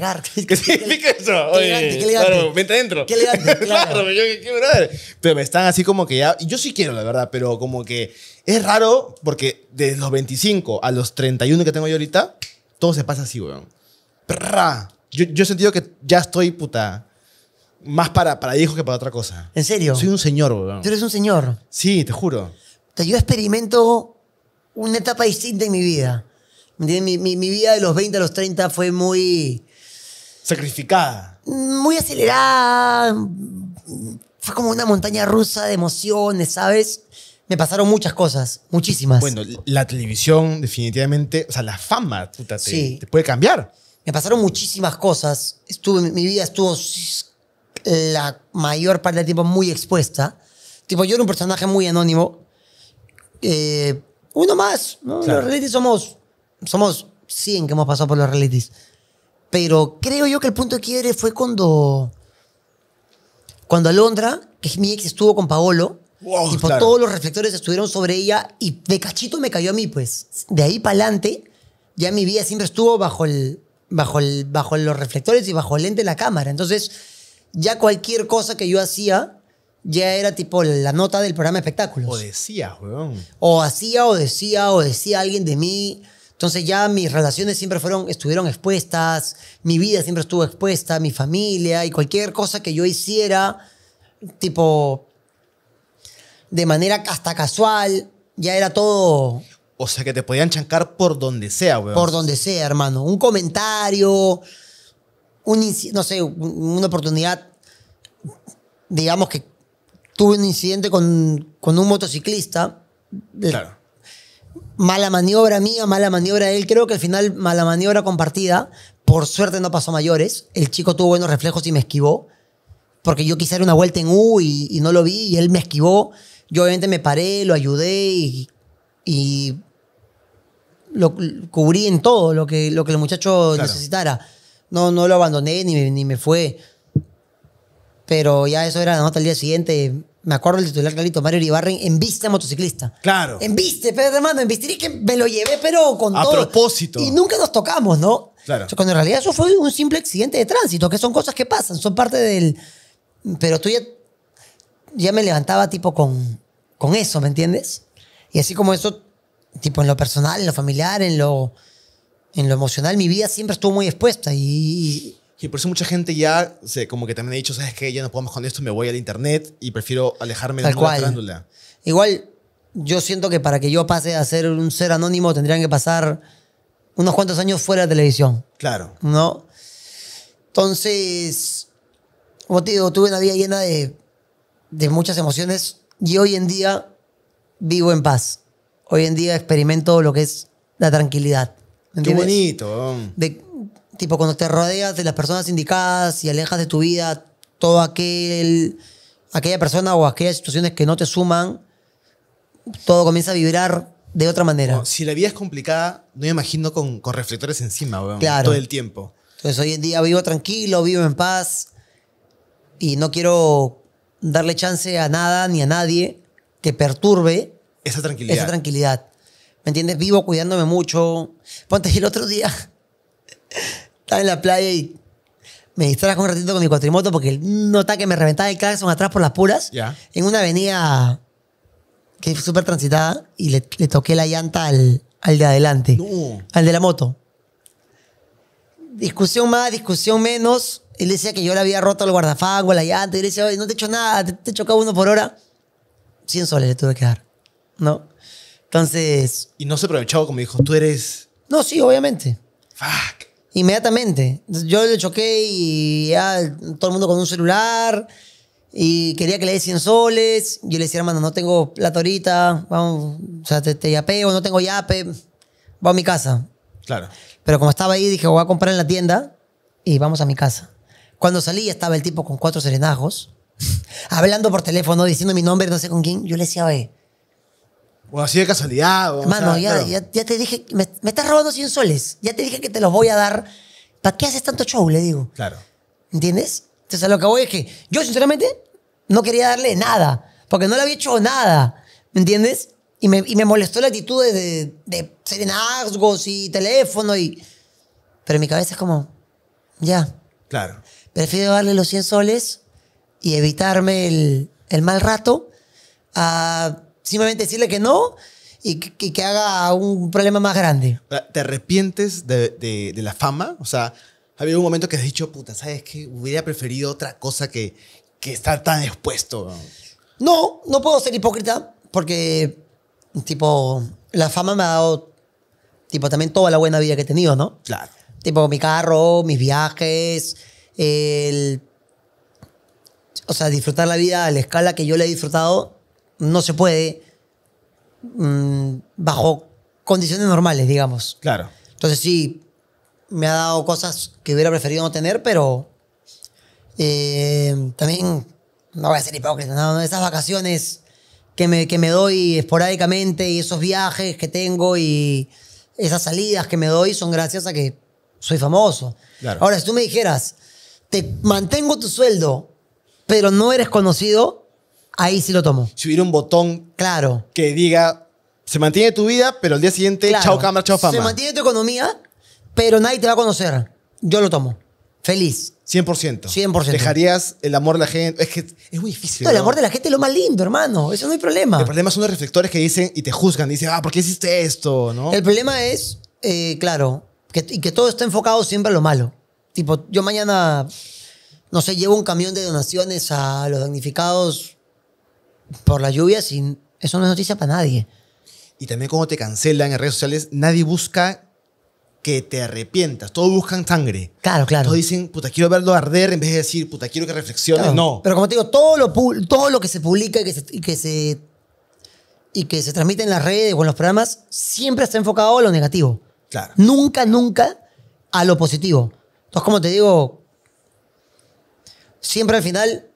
¿Qué, significa eso? Oye, qué elegante, Claro, vente adentro. Qué claro. claro yo, qué Pero me están así como que ya... Yo sí quiero, la verdad, pero como que es raro porque desde los 25 a los 31 que tengo yo ahorita, todo se pasa así, weón. Yo, yo he sentido que ya estoy puta más para, para hijos que para otra cosa. ¿En serio? Soy un señor, weón. Tú eres un señor. Sí, te juro. Yo experimento una etapa distinta en mi vida. Mi, vida de los 20 a los 30 fue muy... Sacrificada. Muy acelerada. Fue como una montaña rusa de emociones, ¿sabes? me pasaron muchas cosas, muchísimas. Bueno, la televisión definitivamente, o sea, la fama puta, te, puede cambiar. Me pasaron muchísimas cosas. Estuve, mi vida estuvo la mayor parte del tiempo muy expuesta. Tipo, yo era un personaje muy anónimo. Eh, uno más, ¿no? somos somos 100 que hemos pasado por los realities. Pero creo yo que el punto de quiebre fue cuando. Cuando Alondra, que es mi ex, estuvo con Paolo. y por todos los reflectores estuvieron sobre ella. Y de cachito me cayó a mí, pues. De ahí para adelante, ya mi vida siempre estuvo bajo, el, bajo, el, bajo los reflectores y bajo el lente de la cámara. Entonces, ya cualquier cosa que yo hacía, ya era tipo la nota del programa de espectáculos. O decía, weón. O hacía, o decía, o decía alguien de mí. Entonces ya mis relaciones siempre fueron, estuvieron expuestas, mi vida siempre estuvo expuesta, mi familia y cualquier cosa que yo hiciera, tipo, de manera hasta casual, ya era todo... O sea, que te podían chancar por donde sea, weón. Por donde sea, hermano. Un comentario, no sé, una oportunidad, digamos que tuve un incidente con, con un motociclista. Claro mala maniobra mía, mala maniobra él. Creo que al final, mala maniobra compartida. Por suerte no pasó mayores. El chico tuvo buenos reflejos y me esquivó. Porque yo quise dar una vuelta en U y, no lo vi y él me esquivó. Yo obviamente me paré, lo ayudé y, lo, cubrí en todo lo que, lo que el muchacho necesitara. No, no lo abandoné ni, ni me fue pero ya eso era la nota el día siguiente. Me acuerdo el titular clarito, Mario Ibarren en vista motociclista. Claro. En vista, pero hermano, en y que me lo llevé, pero con todo. A propósito. Y nunca nos tocamos, ¿no? Claro. cuando en realidad eso fue un simple accidente de tránsito, que son cosas que pasan, son parte del... Pero tú ya, ya me levantaba tipo con, con eso, ¿me entiendes? Y así como eso, tipo en lo personal, en lo familiar, en lo, en lo emocional, mi vida siempre estuvo muy expuesta y, y por eso mucha gente ya, como que también ha dicho, ¿sabes qué? Ya no podemos con esto, me voy al internet y prefiero alejarme de la Igual, yo siento que para que yo pase a ser un ser anónimo tendrían que pasar unos cuantos años fuera de televisión. Claro. ¿No? Entonces, como te digo, tuve una vida llena de, muchas emociones y hoy en día vivo en paz. Hoy en día experimento lo que es la tranquilidad. Qué bonito. De, tipo, cuando te rodeas de las personas indicadas y alejas de tu vida toda aquel, aquella persona o aquellas situaciones que no te suman, todo comienza a vibrar de otra manera. si la vida es complicada, no me imagino con, reflectores encima, weón, todo el tiempo. Entonces hoy en día vivo tranquilo, vivo en paz y no quiero darle chance a nada ni a nadie que perturbe esa tranquilidad. Esa tranquilidad. ¿Me entiendes? Vivo cuidándome mucho. Ponte el otro día estaba en la playa y me distrajo un ratito con mi cuatrimoto porque nota que me reventaba el claxon atrás por las puras. En una avenida que es súper transitada y le, toqué la llanta al, al de adelante. Al de la moto. Discusión más, discusión menos. Él decía que yo le había roto el guardafango, la llanta. Y le decía, Oye, no te he hecho nada, te, te uno por hora. 100 soles le tuve que dar. ¿No? Entonces. Y no se aprovechaba como dijo, tú eres. No, sí, obviamente. Fuck. Inmediatamente. Yo le choqué y todo el mundo con un celular y quería que le dé 100 soles. Yo le decía, hermano, no tengo la torita vamos, o sea, te, te yapeo, no tengo yape, voy a mi casa. Claro. Pero como estaba ahí, dije, voy a comprar en la tienda y vamos a mi casa. Cuando salí, estaba el tipo con cuatro serenajos, hablando por teléfono, diciendo mi nombre, no sé con quién. Yo le decía, oye, o así de casualidad. O, Mano, ya, te dije, me, estás robando 100 soles. Ya te dije que te los voy a dar. ¿Para qué haces tanto show? Le digo. Claro. ¿Entiendes? Entonces, lo que voy es que yo, sinceramente, no quería darle nada. Porque no le había hecho nada. ¿Me entiendes? Y me, molestó la actitud de, de, serenazgos y teléfono y... Pero en mi cabeza es como, ya. Claro. Prefiero darle los 100 soles y evitarme el, el mal rato a simplemente decirle que no y que, haga un problema más grande. Ah, ¿Te arrepientes de, la fama? O sea, ha habido un momento que has dicho, puta, ¿sabes qué? Hubiera preferido otra cosa que, que estar tan expuesto. No, no puedo ser hipócrita porque, tipo, la fama me ha dado, tipo, también toda la buena vida que he tenido, ¿no? Claro. Tipo, mi carro, mis viajes, el... O sea, disfrutar la vida a la escala que yo le he disfrutado no se puede mm, bajo condiciones normales, digamos. Claro. Entonces sí, me ha dado cosas que hubiera preferido no tener, pero eh, también no voy a ser hipócrita, esas vacaciones que me, que me doy esporádicamente y esos viajes que tengo y esas salidas que me doy son gracias a que soy famoso. Ahora, si tú me dijeras, te mantengo tu sueldo, pero no eres conocido, Ahí sí lo tomo. Si hubiera un botón claro. que diga, se mantiene tu vida, pero el día siguiente, claro. chao cámara, chao fama. Se mantiene tu economía, pero nadie te va a conocer. Yo lo tomo. Feliz. 100%. 100%. Dejarías el amor de la gente. Es que es muy difícil. No, el amor de la gente es lo más lindo, hermano. Eso no hay problema. El problema son los reflectores que dicen y te juzgan. Dicen, ah, ¿por qué hiciste esto? ¿No? El problema es, eh, claro, que, y que todo está enfocado siempre a lo malo. Tipo, yo mañana, no sé, llevo un camión de donaciones a los damnificados por la lluvia, sin, eso no es noticia para nadie. Y también cuando te cancelan en redes sociales, nadie busca que te arrepientas. Todos buscan sangre. Claro, claro. Todos dicen, puta, quiero verlo arder en vez de decir, puta, quiero que reflexiones. No. Pero como te digo, todo lo, todo lo que se publica y que se, que se, y que se transmite en las redes o en los programas siempre está enfocado a lo negativo. Claro. Nunca, nunca a lo positivo. Entonces, como te digo, siempre al final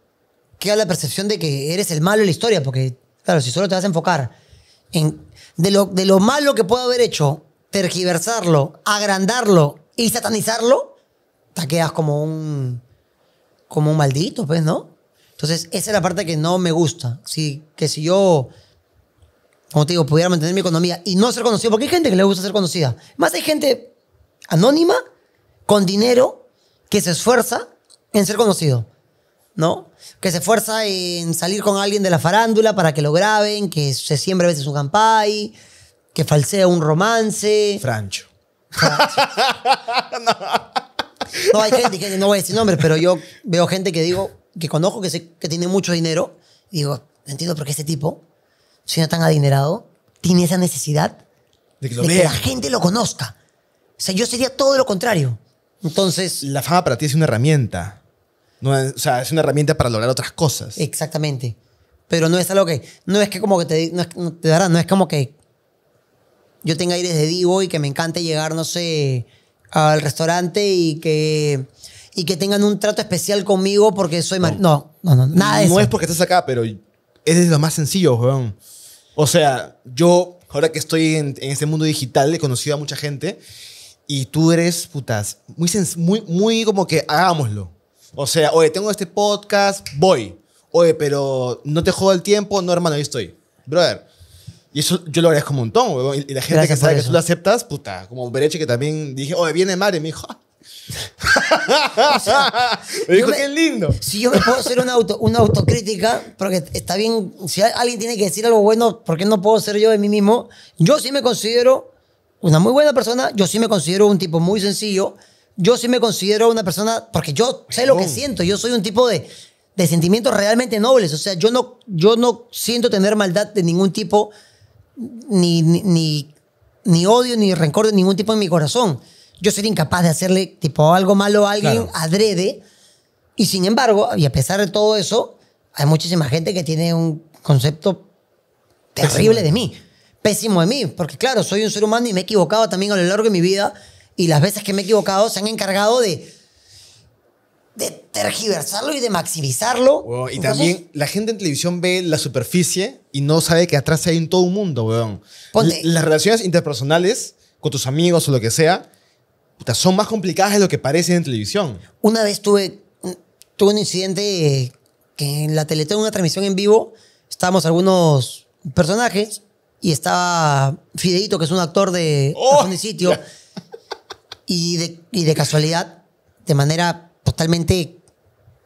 queda la percepción de que eres el malo en la historia, porque, claro, si solo te vas a enfocar en de lo, de lo malo que puedo haber hecho, tergiversarlo, agrandarlo y satanizarlo, te quedas como un, como un maldito, pues, ¿no? Entonces, esa es la parte que no me gusta. Sí, que si yo, como te digo, pudiera mantener mi economía y no ser conocido, porque hay gente que le gusta ser conocida. Más hay gente anónima, con dinero, que se esfuerza en ser conocido. ¿no? Que se esfuerza en salir con alguien de la farándula para que lo graben, que se siembra a veces un campay, que falsea un romance. Francho. no. hay gente, no voy a decir nombres, pero yo veo gente que digo, que conozco, que, tiene mucho dinero. Y digo, entiendo porque este tipo, siendo tan adinerado, tiene esa necesidad de que, la gente lo conozca. O yo sería todo lo contrario. Entonces. La fama para ti es una herramienta. No o sea, es una herramienta para lograr otras cosas. Exactamente. Pero no es algo que. No es que como que te. No es, no te dará, no es como que. Yo tenga aires de vivo y que me encante llegar, no sé, al restaurante y que. Y que tengan un trato especial conmigo porque soy. No, no, no, no, nada eso. No es porque estás acá, pero es lo más sencillo, weón. O sea, yo, ahora que estoy en, en este mundo digital, he conocido a mucha gente y tú eres, putas, muy, muy, muy como que hagámoslo. O sea, oye, tengo este podcast, voy. Oye, pero no te jodo el tiempo, no, hermano, ahí estoy. Brother. Y eso yo lo como un montón, weón. Y la gente que sabe que tú lo aceptas, puta, como Bereche que también dije, oye, viene Mari, me dijo, me dijo, qué lindo. Si yo me puedo hacer una, auto, una autocrítica, porque está bien, si alguien tiene que decir algo bueno, ¿por qué no puedo ser yo de mí mismo? Yo sí me considero una muy buena persona, yo sí me considero un tipo muy sencillo, yo sí me considero una persona, porque yo sé lo que siento, yo soy un tipo de, de sentimientos realmente nobles, o sea, yo no, yo no siento tener maldad de ningún tipo, ni, ni, ni, odio, ni rencor de ningún tipo en mi corazón. Yo sería incapaz de hacerle tipo algo malo a alguien adrede, y sin embargo, y a pesar de todo eso, hay muchísima gente que tiene un concepto terrible de mí, pésimo de mí, porque claro, soy un ser humano y me he equivocado también a lo largo de mi vida y las veces que me he equivocado se han encargado de, de tergiversarlo y de maximizarlo. y también la gente en televisión ve la superficie y no sabe que atrás hay un todo un mundo, weón. las relaciones interpersonales con tus amigos o lo que sea son más complicadas de lo que parecen en televisión. Una vez tuve, tuve un incidente eh, que en la tele Teletón, una transmisión en vivo, estábamos algunos personajes y estaba Fideito, que es un actor de oh, Sitio. Y de, casualidad, de manera totalmente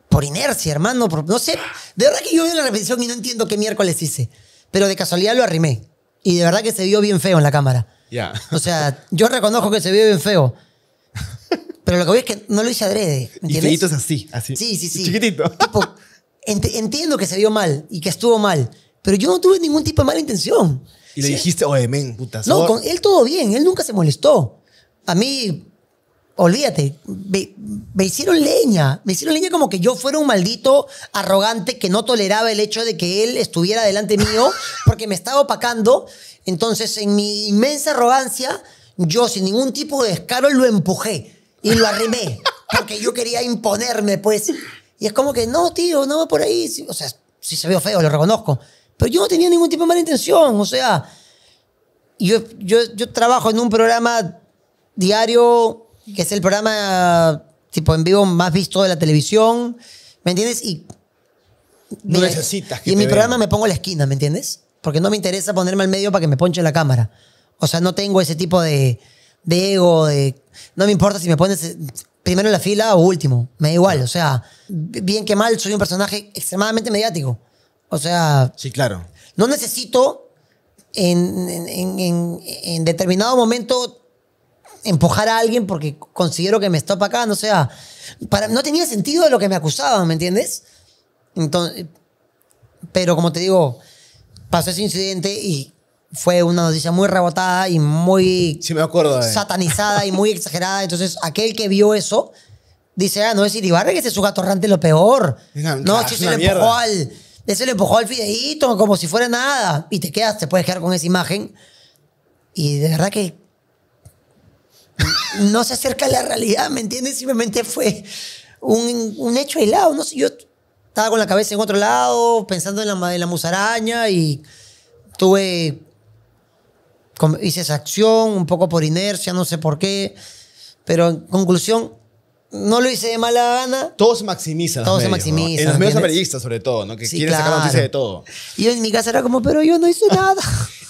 por inercia, hermano, no sé. De verdad que yo vi la repetición y no entiendo qué miércoles hice. Pero de casualidad lo arrimé. Y de verdad que se vio bien feo en la cámara. Ya. O sea, yo reconozco que se vio bien feo. Pero lo que voy es que no lo hice adrede. entiendes? Y así, así. Sí, sí, sí. Chiquitito. entiendo que se vio mal y que estuvo mal. Pero yo no tuve ningún tipo de mala intención. Y le dijiste, oye, men, putas. No, con él todo bien. Él nunca se molestó. A mí, olvídate, me, hicieron leña, me hicieron leña como que yo fuera un maldito arrogante que no toleraba el hecho de que él estuviera delante mío porque me estaba opacando. Entonces, en mi inmensa arrogancia, yo sin ningún tipo de descaro lo empujé y lo arrimé porque yo quería imponerme, pues. Y es como que, no, tío, no va por ahí. O sea, si se veo feo, lo reconozco. Pero yo no tenía ningún tipo de mala intención, o sea, yo, yo, yo trabajo en un programa diario que es el programa tipo en vivo más visto de la televisión, ¿me entiendes? Y no necesitas que Y en mi programa me pongo a la esquina, ¿me entiendes? Porque no me interesa ponerme al medio para que me ponche la cámara. O sea, no tengo ese tipo de, ego, de... No me importa si me pones eh, primero en la fila o último, me da igual. O sea, bien que mal, soy un personaje extremadamente mediático. O sea... Sí, claro. No necesito en determinado momento empujar a alguien porque considero que me está apacando, O sea, para, no tenía sentido de lo que me acusaban, ¿me entiendes? Entonces, pero como te digo, pasó ese incidente y fue una noticia muy rebotada y muy si me acuerdo, satanizada y muy exagerada. Entonces, aquel que vio eso dice, ah, no es Iribarra, que ese es su gato rante lo peor. no, ah, si se le empujó al... Ese le empujó al fideíto como si fuera nada. Y te quedas, te puedes quedar con esa imagen. Y de verdad que no se acerca a la realidad, ¿me entiendes? Simplemente fue un, un hecho aislado, no sé, yo estaba con la cabeza en otro lado, pensando en la, la musaraña y tuve, hice esa acción un poco por inercia, no sé por qué, pero en conclusión, no lo hice de mala gana. Todo se maximiza. todo se maximiza. En los medios amarillistas, sobre todo, ¿no? Que quieren sacar noticias de todo. Y yo en mi casa era como, pero yo no hice nada.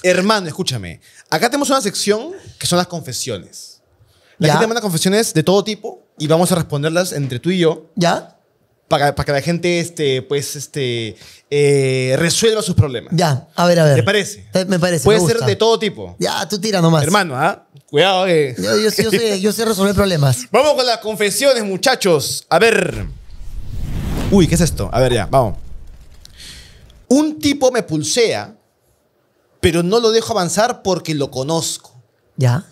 Hermano, escúchame. Acá tenemos una sección que son las confesiones. La gente manda confesiones de todo tipo y vamos a responderlas entre tú y yo. ¿Ya? Para, que la gente, este, pues, este, eh, resuelva sus problemas. Ya, a ver, a ver. ¿Te parece? Eh, me parece. Puede ser de todo tipo. Ya, tú tira nomás. Hermano, ¿ah? Cuidado, eh. yo sé resolver problemas. Vamos con las confesiones, muchachos. A ver. Uy, ¿qué es esto? A ver, ya, vamos. Un tipo me pulsea, pero no lo dejo avanzar porque lo conozco. ¿Ya?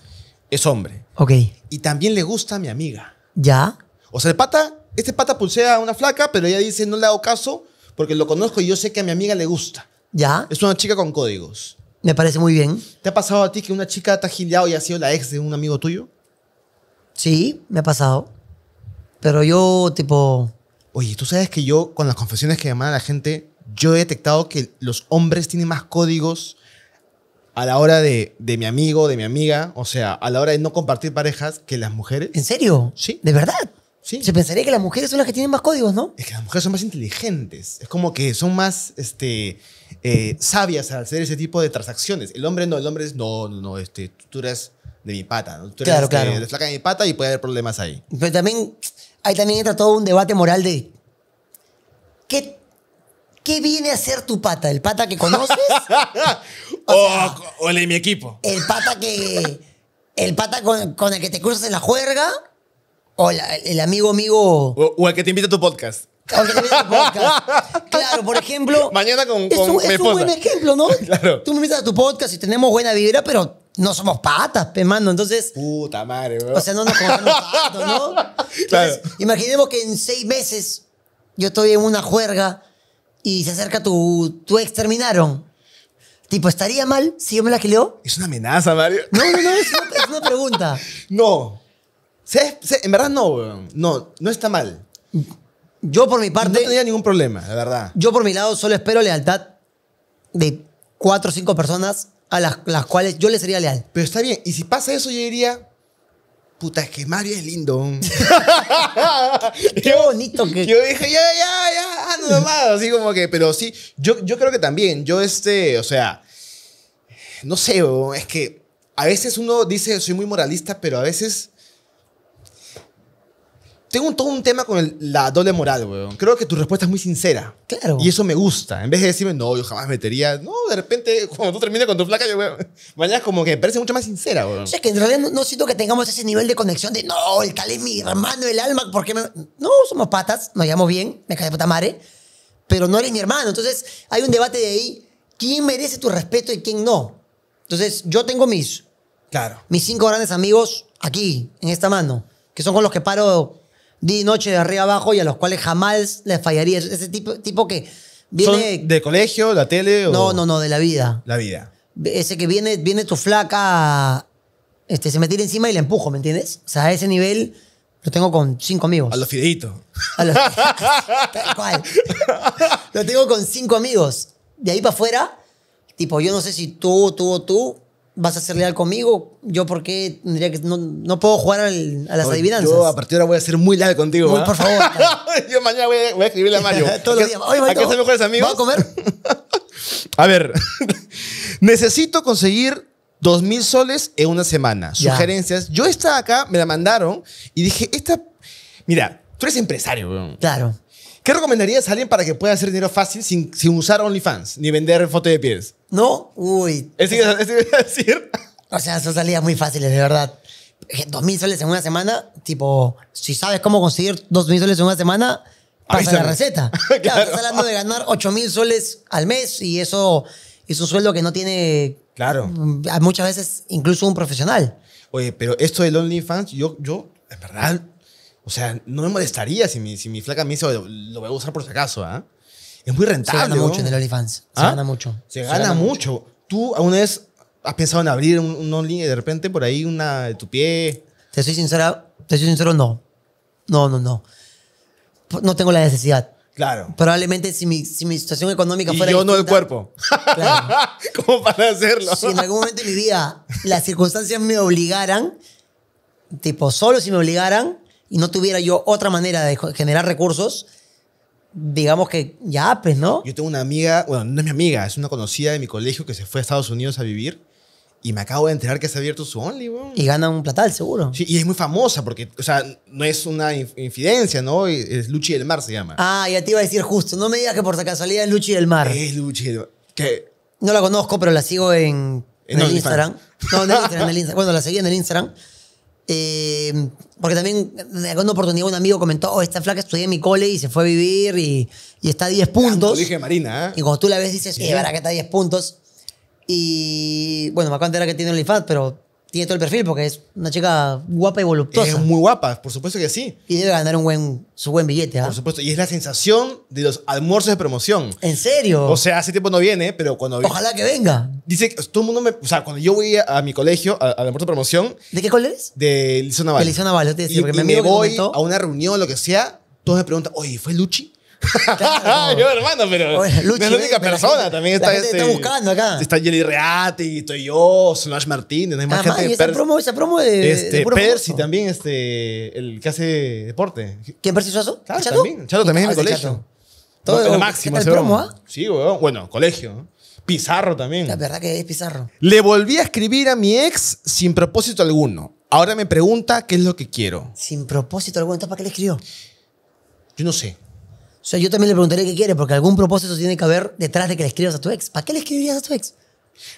Es hombre. Ok. Y también le gusta a mi amiga. ¿Ya? O sea, el pata, este pata pulsea a una flaca, pero ella dice, no le hago caso porque lo conozco y yo sé que a mi amiga le gusta. ¿Ya? Es una chica con códigos. Me parece muy bien. ¿Te ha pasado a ti que una chica te ha gileado y ha sido la ex de un amigo tuyo? Sí, me ha pasado. Pero yo, tipo... Oye, tú sabes que yo, con las confesiones que me a la gente, yo he detectado que los hombres tienen más códigos a la hora de, mi amigo, de mi amiga, o sea, a la hora de no compartir parejas, que las mujeres... ¿En serio? Sí. ¿De verdad? Sí. Se pensaría que las mujeres son las que tienen más códigos, ¿no? Es que las mujeres son más inteligentes. Es como que son más este, eh, sabias al hacer ese tipo de transacciones. El hombre no, el hombre es, no, no, no, este, tú eres de mi pata. ¿no? Tú eres, claro, este, flaca de mi pata y puede haber problemas ahí. Pero también, ahí también entra todo un debate moral de qué ¿Qué viene a ser tu pata? ¿El pata que conoces? O, el de mi equipo. ¿El pata que. el pata con, el que te cruzas en la juerga? ¿O el amigo amigo? O, el que te invita a tu podcast. Claro, por ejemplo. Mañana con, es un, es un buen ejemplo, ¿no? Claro. Tú me invitas a tu podcast y tenemos buena vibra, pero no somos patas, pe, mando. Entonces, Puta madre, bro. o sea, no nos conocemos ¿no? Claro. Imaginemos que en seis meses yo estoy en una juerga y se acerca tu, tu ex, Tipo, ¿estaría mal si yo me la quileo? Es una amenaza, Mario. No, no, no, es una, pregunta. No. En verdad no, No, no está mal. Yo por mi parte... No tenía ningún problema, la verdad. yo por mi lado solo espero lealtad de cuatro o cinco personas a las, las cuales yo le sería leal. Pero está bien. Y si pasa eso, yo diría, Puta, es que Mario es lindo. Qué bonito que. Yo dije, ya, ya, ya, ando ah, nomás. Así como que, pero sí, yo, yo creo que también, yo este, o sea, no sé, es que a veces uno dice, soy muy moralista, pero a veces tengo todo un tema con la doble moral, weón. Creo que tu respuesta es muy sincera. Claro. Y eso me gusta. En vez de decirme, no, yo jamás metería. No, de repente, cuando tú termines con tu flaca, yo, weón, como que me parece mucho más sincera, weón. O sea, que en realidad no, siento que tengamos ese nivel de conexión de, no, el tal es mi hermano, el alma, porque me... No, somos patas, nos llevamos bien, me cae puta madre, pero no eres mi hermano. Entonces, hay un debate de ahí, ¿quién merece tu respeto y quién no? Entonces, yo tengo mis... Claro. Mis cinco grandes amigos aquí, en esta mano, que son con los que paro di noche de arriba abajo y a los cuales jamás les fallaría. Ese tipo, tipo que viene... ¿De colegio, la tele? No, no, no, de la vida. La vida. Ese que viene, viene tu flaca, este, se me tira encima y le empujo, ¿me entiendes? O sea, a ese nivel lo tengo con cinco amigos. A los fideitos. A lo tengo con cinco amigos. De ahí para afuera, tipo, yo no sé si tú, tú o tú vas a ser leal conmigo, yo porque tendría que no, no puedo jugar a las no, adivinanzas. Yo a partir de ahora voy a ser muy leal contigo. Muy, por favor. yo mañana voy a, escribirle a Mario. Todos los días. Oye, ¿A qué mejores amigos? a comer? a ver. Necesito conseguir mil soles en una semana. Sugerencias. Yo esta acá me la mandaron y dije, esta... Mira, tú eres empresario. Weón. Claro. ¿Qué recomendarías a alguien para que pueda hacer dinero fácil sin, sin usar OnlyFans ni vender fotos de pies? ¿No? Uy. ¿Es que a decir? O sea, son salidas muy fáciles, de verdad. Eh, dos mil soles en una semana, tipo, si sabes cómo conseguir dos mil soles en una semana, pasa la receta. claro, estás hablando de ganar ocho mil soles al mes y eso es un sueldo que no tiene. Claro. Mm, muchas veces incluso un profesional. Oye, pero esto del OnlyFans, yo, yo, en verdad, o sea, no me molestaría si mi, si mi flaca me dice, lo voy a usar por si acaso, ¿ah? Es muy rentable. Se gana mucho en el OnlyFans. Se ¿Ah? gana mucho. Se, gana, mucho. ¿Tú alguna vez has pensado en abrir un, online y de repente por ahí una de tu pie? Te soy sincera, te soy sincero, no. No, no, no. No tengo la necesidad. Claro. Probablemente si mi, situación económica fuera... y yo no del cuerpo. Claro. ¿Cómo para hacerlo? Si en algún momento de mi vida las circunstancias me obligaran, tipo, solo si me obligaran, y no tuviera yo otra manera de generar recursos, digamos que ya, pues, ¿no? Yo tengo una amiga, bueno, no es mi amiga, es una conocida de mi colegio que se fue a Estados Unidos a vivir. Y me acabo de enterar que se ha abierto su Only, Y gana un platal, seguro. Sí, y es muy famosa porque, o sea, no es una infidencia, ¿no? Es Luchi del Mar se llama. Ah, ya te iba a decir justo. No me digas que por casualidad es Luchi del Mar. Es Luchi del Mar. Que... No la conozco, pero la sigo en, en, el Instagram. No, en en el Instagram. Bueno, la seguí en el Instagram. Eh, porque también en alguna oportunidad un amigo comentó, oh, esta flaca estudié en mi cole y se fue a vivir y, está a 10 puntos. Lo dije Marina, ¿eh? Y cuando tú la ves dices, eh, verdad que está a 10 puntos. Y bueno, me acuerdo era que tiene un IFAD, pero tiene todo el perfil porque es una chica guapa y voluptuosa. Es muy guapa, por supuesto que sí. Y debe ganar un buen, su buen billete. ¿ah? Por supuesto, y es la sensación de los almuerzos de promoción. ¿En serio? O sea, hace tiempo no viene, pero cuando Ojalá que venga. Dice, que todo el mundo me... O sea, cuando yo voy a, mi colegio, al almuerzo de promoción... ¿De qué colegio eres? De Lizona Naval. De Naval, te Y, porque me voy a una reunión lo que sea, todos me preguntan, oye, ¿fue Luchi? yo, hermano, pero no es la única eh, persona. también está, está este, buscando acá. Está Jelly Reati, estoy yo, Slash Martínez. Hay más gente. Esa promo, esa promo de. Este, Percy también, este, el que hace deporte. ¿Quién, Percy Suazo? Claro, ¿Chato? también. Chato también es el ah, colegio. Todo lo máximo. promo, ¿ah? Sí, weón. Bueno, colegio. Pizarro también. La verdad que es Pizarro. Le volví a escribir a mi ex sin propósito alguno. Ahora me pregunta qué es lo que quiero. Sin propósito alguno. ¿Entonces para qué le escribió? Yo no sé. O sea, yo también le preguntaría qué quiere, porque algún propósito tiene que haber detrás de que le escribas a tu ex. ¿Para qué le escribirías a tu ex?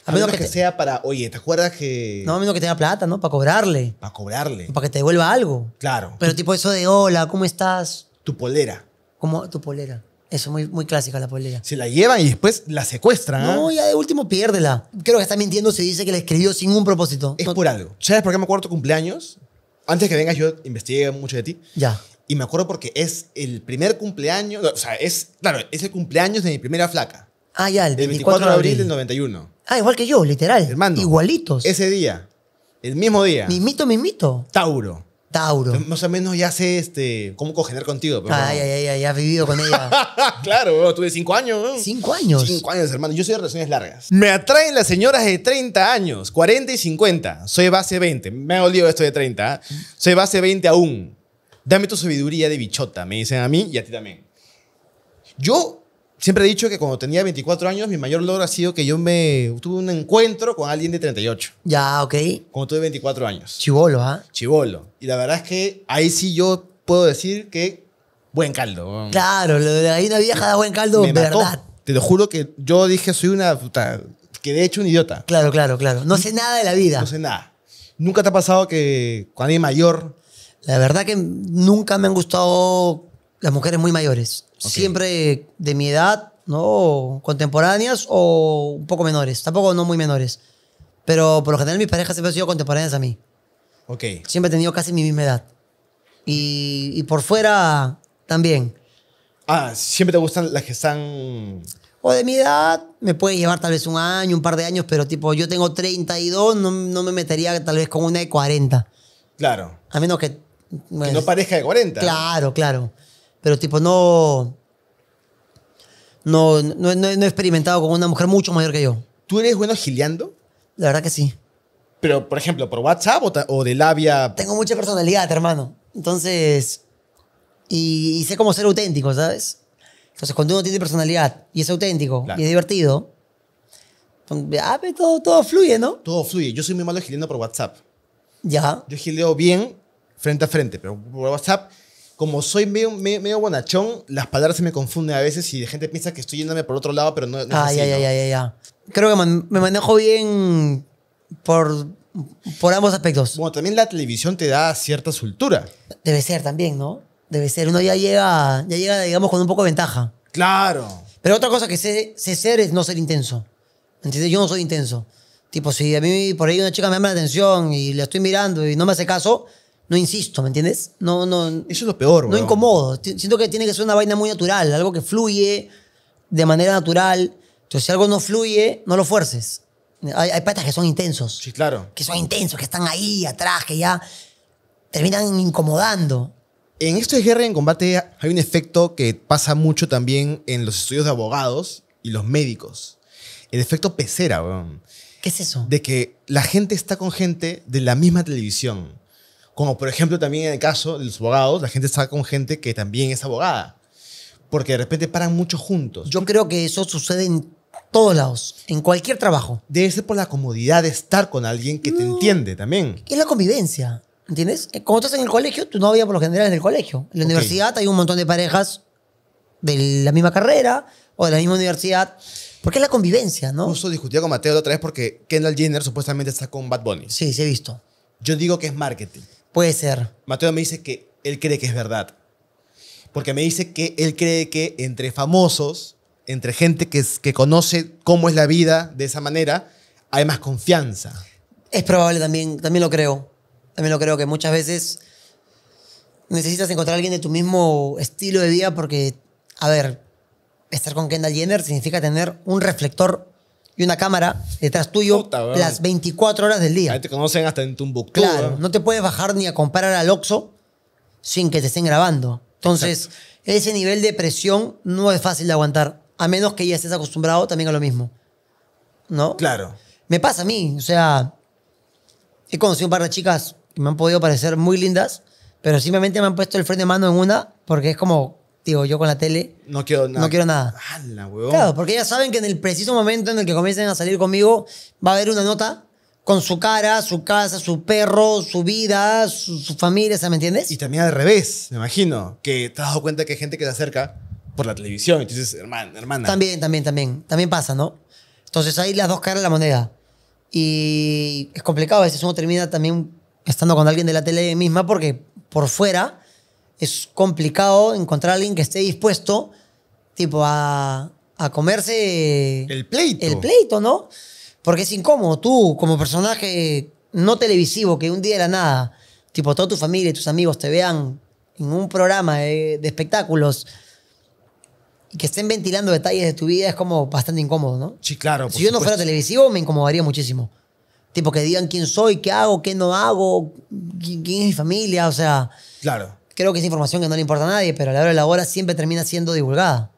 A, menos, que, sea para, oye, ¿te acuerdas que...? No, a menos que tenga plata, ¿no? Para cobrarle. Para cobrarle. para que te devuelva algo. Claro. Pero tipo eso de, hola, ¿cómo estás? Tu polera. ¿Cómo? Tu polera. Eso, muy, muy clásica la polera. Se la llevan y después la secuestran. ¿ah? No, ya de último piérdela. Creo que está mintiendo si dice que la escribió sin un propósito. Es por algo. ¿Sabes por qué me acuerdo tu cumpleaños? Antes que vengas yo investigué mucho de ti. Ya. Y me acuerdo porque es el primer cumpleaños, o sea, es, claro, es el cumpleaños de mi primera flaca. Ah, ya, el 24, de abril del 91. Ah, igual que yo, literal. Hermano. Igualitos. Ese día, el mismo día. Mimito, mimito. Tauro. Tauro. Más o menos ya sé este, cómo cogener contigo. Pero ah, ya, ya, ya, ya has vivido con ella. claro, tuve cinco años. ¿Cinco años? Cinco años, hermano. Yo soy de relaciones largas. Me atraen las señoras de 30 años, 40 y 50. Soy base 20. Me ha olvidado esto de 30. ¿ah? Soy base 20 aún. Dame tu sabiduría de bichota, me dicen a mí y a ti también. Yo siempre he dicho que cuando tenía 24 años, mi mayor logro ha sido que yo me tuve un encuentro con alguien de 38. Ya, ok. Cuando tuve 24 años. Chivolo, ¿ah? Chivolo. Y la verdad es que ahí sí yo puedo decir que buen caldo. Claro, lo de ahí una vieja da buen caldo, me verdad. Te lo juro que yo dije soy una puta, que de hecho un idiota. Claro, claro, claro. No sé nada de la vida. No sé nada. ¿Nunca te ha pasado que con alguien mayor la verdad que nunca me han gustado las mujeres muy mayores. Siempre de mi edad, ¿no? Contemporáneas o un poco menores. Tampoco no muy menores. Pero por lo general mis parejas siempre han sido contemporáneas a mí. Ok. Siempre he tenido casi mi misma edad. Y, por fuera también. Ah, siempre te gustan las que están... O de mi edad, me puede llevar tal vez un año, un par de años, pero tipo, yo tengo 32, no, no me metería tal vez con una de 40. Claro. A menos que que no parezca de 40. Claro, claro. Pero tipo, no no, no, he experimentado con una mujer mucho mayor que yo. ¿Tú eres bueno gileando? La verdad que sí. Pero, por ejemplo, ¿por WhatsApp o, de labia? Tengo mucha personalidad, hermano. Entonces, y, sé cómo ser auténtico, ¿sabes? Entonces, cuando uno tiene personalidad y es auténtico y es divertido, ah, todo, todo fluye, ¿no? Todo fluye. Yo soy muy malo gileando por WhatsApp. Ya. Yo gileo bien frente a frente, pero por WhatsApp, como soy medio, medio, bonachón, las palabras se me confunden a veces y la gente piensa que estoy yéndome por otro lado, pero no, es ah, así, ya, ya, ya, ya, ya. Creo que me manejo bien por, por ambos aspectos. Bueno, también la televisión te da cierta soltura. Debe ser también, ¿no? Debe ser. Uno ya llega, ya llega digamos, con un poco de ventaja. Claro. Pero otra cosa que sé ser es no ser intenso. ¿Entiendes? Yo no soy intenso. Tipo, si a mí por ahí una chica me llama la atención y la estoy mirando y no me hace caso, no insisto, ¿me entiendes? No, no. Eso es lo peor, No incomodo. Siento que tiene que ser una vaina muy natural, algo que fluye de manera natural. Entonces, si algo no fluye, no lo fuerces. Hay, hay patas que son intensos. Sí, claro. Que son intensos, que están ahí atrás, que ya terminan incomodando. En esto de guerra y en combate hay un efecto que pasa mucho también en los estudios de abogados y los médicos. El efecto pecera, weón. ¿Qué es eso? De que la gente está con gente de la misma televisión. Como por ejemplo también en el caso de los abogados, la gente está con gente que también es abogada. Porque de repente paran muchos juntos. Yo creo que eso sucede en todos lados, en cualquier trabajo. Debe ser por la comodidad de estar con alguien que te entiende también. Es la convivencia, ¿entiendes? Eh, cuando estás en el colegio, tu novia por lo general es el colegio. En la universidad hay un montón de parejas de la misma carrera o de la misma universidad. Porque es la convivencia, ¿no? Eso discutía con Mateo la otra vez porque Kendall Jenner supuestamente está con Bad Bunny. Sí, se he visto. Yo digo que es marketing. Puede ser. Mateo me dice que él cree que es verdad. Porque me dice que él cree que entre famosos, entre gente que, que conoce cómo es la vida de esa manera, hay más confianza. Es probable también, también lo creo. También lo creo que muchas veces necesitas encontrar a alguien de tu mismo estilo de vida porque, a ver, estar con Kendall Jenner significa tener un reflector y una cámara detrás tuyo las 24 horas del día. Ahí te conocen hasta en Tumbuctú. Claro, no te puedes bajar ni a comprar al Oxxo sin que te estén grabando. Entonces, ese nivel de presión no es fácil de aguantar, a menos que ya estés acostumbrado también a lo mismo. ¿No? Claro. Me pasa a mí, o sea, he conocido un par de chicas que me han podido parecer muy lindas, pero simplemente me han puesto el freno de mano en una porque es como, digo, yo con la tele. No quiero nada. No quiero nada. ¡Hala, huevón! Claro, porque ya saben que en el preciso momento en el que comiencen a salir conmigo, va a haber una nota con su cara, su casa, su perro, su vida, su, familia, me entiendes? Y también al revés, me imagino, que te has dado cuenta que hay gente que se acerca por la televisión, entonces, hermano, hermana. También, también, también, también pasa, ¿no? Entonces ahí las dos caras de la moneda. Y es complicado, a veces uno termina también estando con alguien de la tele misma porque por fuera es complicado encontrar a alguien que esté dispuesto, tipo, a, a comerse... El pleito. El pleito, ¿no? Porque es incómodo. Tú, como personaje no televisivo, que un día era nada, tipo, toda tu familia y tus amigos te vean en un programa de, espectáculos y que estén ventilando detalles de tu vida, es como bastante incómodo, ¿no? Sí, claro. Si yo no fuera televisivo, me incomodaría muchísimo. Tipo, que digan quién soy, qué hago, qué no hago, quién, quién es mi familia, o sea. Claro creo que es información que no le importa a nadie, pero a la hora de la hora siempre termina siendo divulgada.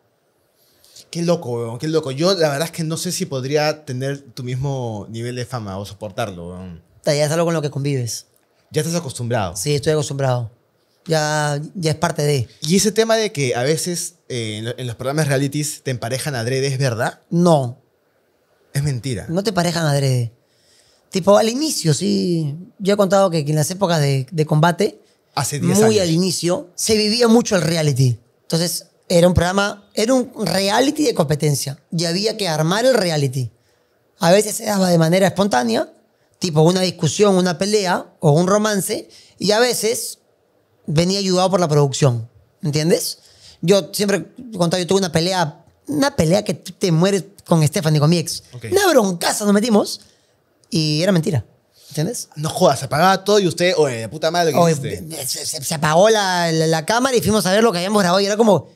Qué loco, weón, qué loco. Yo la verdad es que no sé si podría tener tu mismo nivel de fama o soportarlo, weón. Ya es algo con lo que convives. Ya estás acostumbrado. Sí, estoy acostumbrado. Ya, ya es parte de. Y ese tema de que a veces eh, en los programas realities te emparejan adrede, ¿es verdad? No. Es mentira. No te emparejan adrede. Tipo, al inicio, sí. Yo he contado que en las épocas de combate, Hace 10 muy al inicio, se vivía mucho el reality. Entonces, era un programa, era un reality de competencia. Y había que armar el reality. A veces se daba de manera espontánea, tipo una discusión, una pelea o un romance, y a veces venía ayudado por la producción. ¿Entiendes? Yo siempre contaba, yo tuve una pelea, una pelea que te mueres con Stephanie, con mi ex. Una broncaza nos metimos y era mentira. No jodas, se apagaba todo y usted, oye, puta madre, Se, apagó la, la, cámara y fuimos a ver lo que habíamos grabado y era como,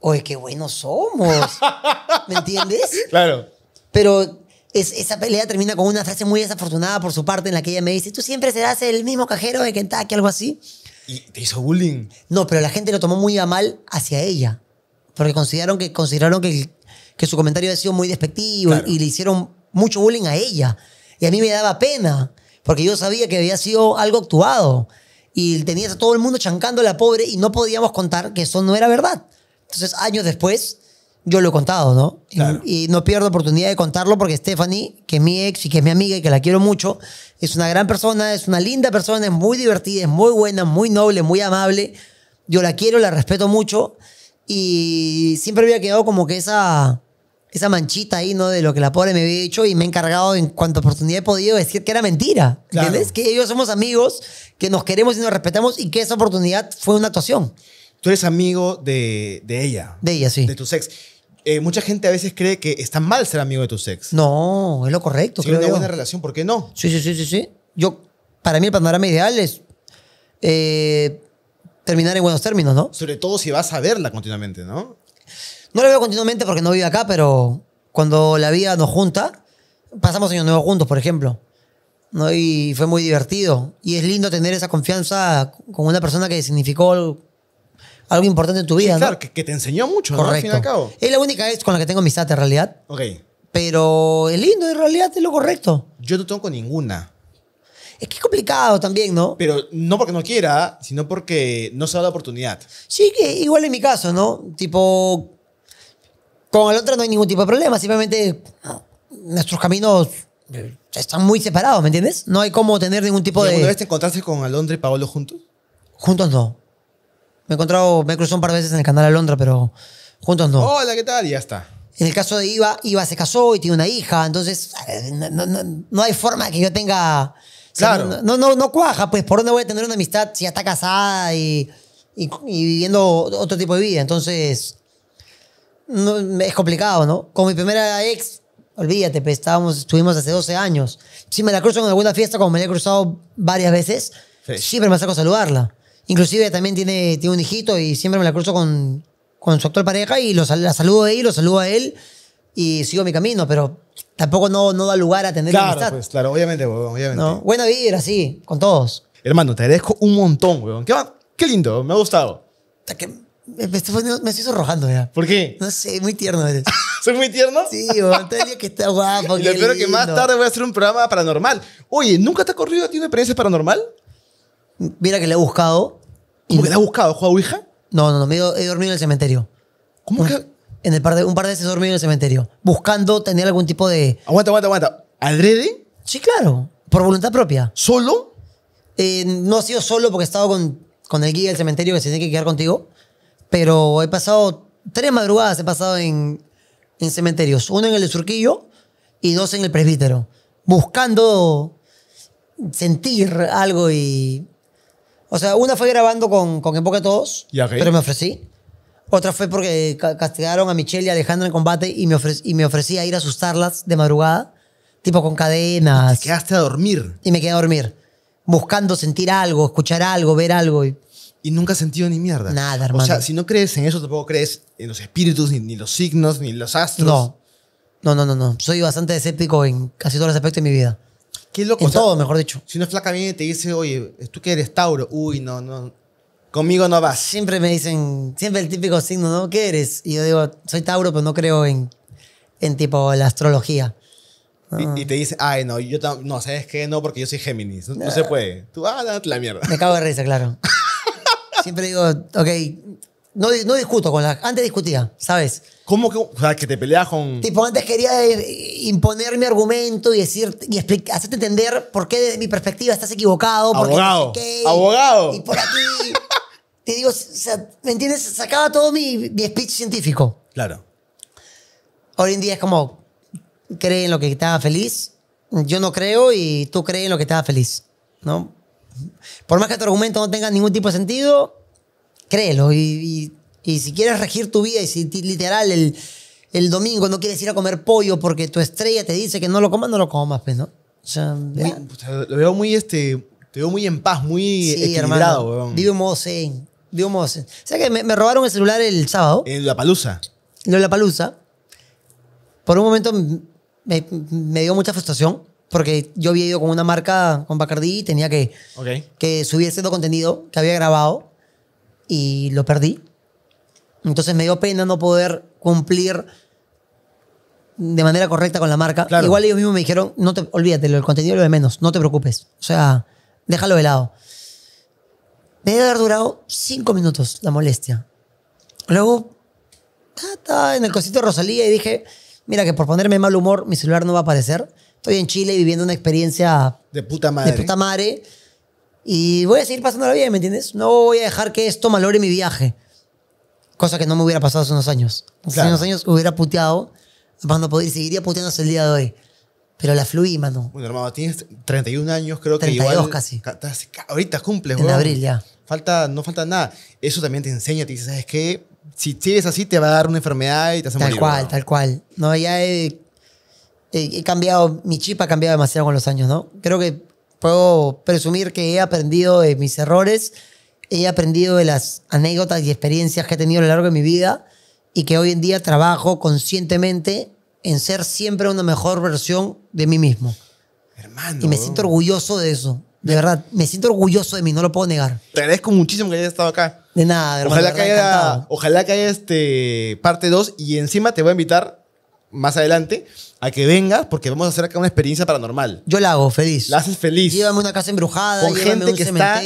oye, qué buenos somos. ¿Me entiendes? Claro. Pero es, esa pelea termina con una frase muy desafortunada por su parte en la que ella me dice, tú siempre serás el mismo cajero de Kentucky, algo así. ¿Y te hizo bullying? No, pero la gente lo tomó muy a mal hacia ella. Porque consideraron que, consideraron que, que su comentario había sido muy despectivo y le hicieron mucho bullying a ella. Y a mí me daba pena porque yo sabía que había sido algo actuado y tenías a todo el mundo chancando a la pobre y no podíamos contar que eso no era verdad. Entonces, años después, yo lo he contado, ¿no? Y, y, no pierdo oportunidad de contarlo porque Stephanie, que es mi ex y que es mi amiga y que la quiero mucho, es una gran persona, es una linda persona, es muy divertida, es muy buena, muy noble, muy amable. Yo la quiero, la respeto mucho y siempre había quedado como que esa esa manchita ahí, ¿no? De lo que la pobre me había dicho y me he encargado en cuanto oportunidad he podido decir que era mentira. ¿Entiendes? Que ellos somos amigos, que nos queremos y nos respetamos y que esa oportunidad fue una actuación. Tú eres amigo de, ella. De ella, sí. De tu sex. Eh, mucha gente a veces cree que está mal ser amigo de tu sex. No, es lo correcto. Si creo una buena relación, ¿por qué no? Sí, sí, sí, sí, Yo, para mí el panorama ideal es eh, terminar en buenos términos, ¿no? Sobre todo si vas a verla continuamente, ¿no? No la veo continuamente porque no vive acá, pero cuando la vida nos junta, pasamos años nuevos juntos, por ejemplo. ¿no? Y fue muy divertido. Y es lindo tener esa confianza con una persona que significó algo importante en tu vida. claro, que, te enseñó mucho, ¿no? Al fin y al cabo. Es la única vez con la que tengo amistad, en realidad. Ok. Pero es lindo, en realidad es lo correcto. Yo no tengo ninguna. Es que es complicado también, ¿no? Pero no porque no quiera, sino porque no se da la oportunidad. Sí, que igual en mi caso, ¿no? Tipo, con Alondra no hay ningún tipo de problema, simplemente ah, nuestros caminos eh, están muy separados, ¿me entiendes? No hay como tener ningún tipo de... ¿Alguna vez te encontraste con Alondra y Paolo juntos? Juntos no. Me he encontrado, me cruzado un par de veces en el canal Alondra, pero juntos no. Hola, ¿qué tal? Y ya está. En el caso de Iva, Iva se casó y tiene una hija, entonces eh, no, no, no hay forma que yo tenga... Claro. no, no, no cuaja, pues ¿por dónde voy a tener una amistad si ya está casada y, y, y viviendo otro tipo de vida? Entonces, es complicado, ¿no? Con mi primera ex, olvídate, pues, estábamos, estuvimos hace 12 años. Si me la cruzo en alguna fiesta, como me la he cruzado varias veces, siempre me saco a saludarla. Inclusive también tiene, tiene un hijito y siempre me la cruzo con, con su actual pareja y lo, la saludo a lo saludo a él y sigo mi camino, pero tampoco no, no da lugar a tener claro, Pues, claro, obviamente, obviamente. ¿No? Buena vida, sí, con todos. Hermano, te agradezco un montón, weón. Qué, lindo, me ha gustado. Que me estoy, poniendo, me sorrojando ya. ¿Por qué? No sé, muy tierno eres. ¿Soy muy tierno? Sí, bueno, que está guapo. Y espero que más tarde voy a hacer un programa paranormal. Oye, ¿nunca te ha corrido a ti una experiencia paranormal? Mira que le he buscado. ¿Cómo que la has buscado? ¿Juega Ouija? No, no, no, me he, dormido en el cementerio. ¿Cómo que? En el par de, un par de veces he dormido en el cementerio, buscando tener algún tipo de... Aguanta, aguanta, aguanta. ¿Adrede? Sí, claro, por voluntad propia. ¿Solo? Eh, no ha sido solo porque he estado con, con el guía del cementerio que se tiene que quedar contigo. Pero he pasado tres madrugadas, he pasado en, en cementerios. Uno en el de Surquillo y dos en el presbítero. Buscando sentir algo y... O sea, una fue grabando con, con enfoque Todos, pero me ofrecí. Otra fue porque castigaron a Michelle y a Alejandra en combate y me, y me ofrecí a ir a asustarlas de madrugada, tipo con cadenas. te quedaste a dormir. Y me quedé a dormir, buscando sentir algo, escuchar algo, ver algo. Y y nunca has sentido ni mierda. Nada, hermano. O sea, si no crees en eso, tampoco crees en los espíritus, ni, los signos, ni los astros. No. No, no, no, no. Soy bastante escéptico en casi todos los aspectos de mi vida. Qué loco. En todo, mejor dicho. Si una flaca viene y te dice, oye, ¿tú que eres Tauro? Uy, no, no. Conmigo no vas. Siempre me dicen, siempre el típico signo, ¿no? ¿Qué eres? Y yo digo, soy Tauro, pero no creo en, en tipo la astrología. Y, ah. te dice, ay, no, yo no, ¿sabes qué? No, porque yo soy Géminis. No, se ah. puede. Tú, ah, date la mierda. Me cago de risa, claro. Siempre digo, ok, no, no discuto con la... Antes discutía, ¿sabes? ¿Cómo que, o sea, que te peleas con...? Tipo, antes quería imponer mi argumento y decir y hacerte entender por qué desde mi perspectiva estás equivocado. Abogado. Abogado. Y por aquí... te digo, o sea, ¿me entiendes? Sacaba todo mi, mi speech científico. Claro. Hoy en día es como, cree en lo que estaba feliz, yo no creo y tú crees en lo que estaba feliz, ¿no? Por más que tu argumento no tenga ningún tipo de sentido, créelo. Y, si quieres regir tu vida y si literal el, el, domingo no quieres ir a comer pollo porque tu estrella te dice que no lo comas, no lo comas, pues, ¿no? O sea, lo veo muy, este, te veo muy en paz, muy equilibrado, vivo modo zen. O sea que me, robaron el celular el sábado. En La Palusa. En La Palusa. Por un momento me dio mucha frustración porque yo había ido con una marca, con Bacardi, y tenía que, que subiese cierto contenido que había grabado y lo perdí. Entonces me dio pena no poder cumplir de manera correcta con la marca. Igual ellos mismos me dijeron, no te, olvídate, el contenido lo de menos, no te preocupes. O sea, déjalo de lado. Me debe haber durado cinco minutos la molestia. Luego, estaba en el cosito de Rosalía y dije, mira que por ponerme mal humor mi celular no va a aparecer. Estoy en Chile viviendo una experiencia... De puta madre. De puta madre. Y voy a seguir pasándola bien, ¿me entiendes? No voy a dejar que esto malore mi viaje. Cosa que no me hubiera pasado hace unos años. Hace unos años hubiera puteado, no seguiría puteando hasta el día de hoy. Pero la fluí, mano. Bueno, hermano, tienes 31 años, creo que 32, casi. casi ahorita cumples, En abril ya. Falta, no falta nada. Eso también te enseña, te dice, ¿sabes qué? Si sigues así, te va a dar una enfermedad y te hace Tal cual, tal cual. No, ya he eh, he cambiado, mi chip ha cambiado demasiado con los años, ¿no? Creo que puedo presumir que he aprendido de mis errores, he aprendido de las anécdotas y experiencias que he tenido a lo largo de mi vida y que hoy en día trabajo conscientemente en ser siempre una mejor versión de mí mismo. Hermano. Y me siento orgulloso de eso. De verdad, me siento orgulloso de mí, no lo puedo negar. Te agradezco muchísimo que hayas estado acá. De nada, hermano. Ojalá que haya, ojalá que haya este parte 2 y encima te voy a invitar más adelante a que vengas porque vamos a hacer acá una experiencia paranormal. Yo la hago feliz. La haces feliz. Llévame una casa embrujada, con gente que está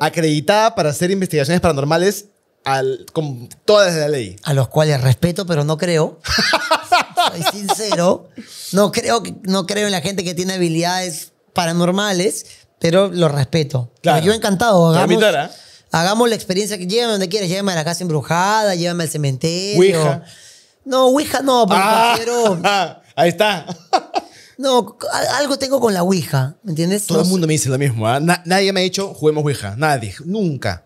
acreditada para hacer investigaciones paranormales con todas la ley. A los cuales respeto, pero no creo. Soy sincero. No creo, no creo en la gente que tiene habilidades paranormales, pero lo respeto. Claro. yo encantado. Hagamos, ¿eh? hagamos la experiencia. Llévame donde quieras. Llévame a la casa embrujada, llévame al cementerio. No, Ouija no, pero... Ah. Ahí está. No, algo tengo con la Ouija, ¿me entiendes? Todo el mundo me dice lo mismo. ¿ah? nadie me ha dicho, juguemos Ouija. Nadie, nunca.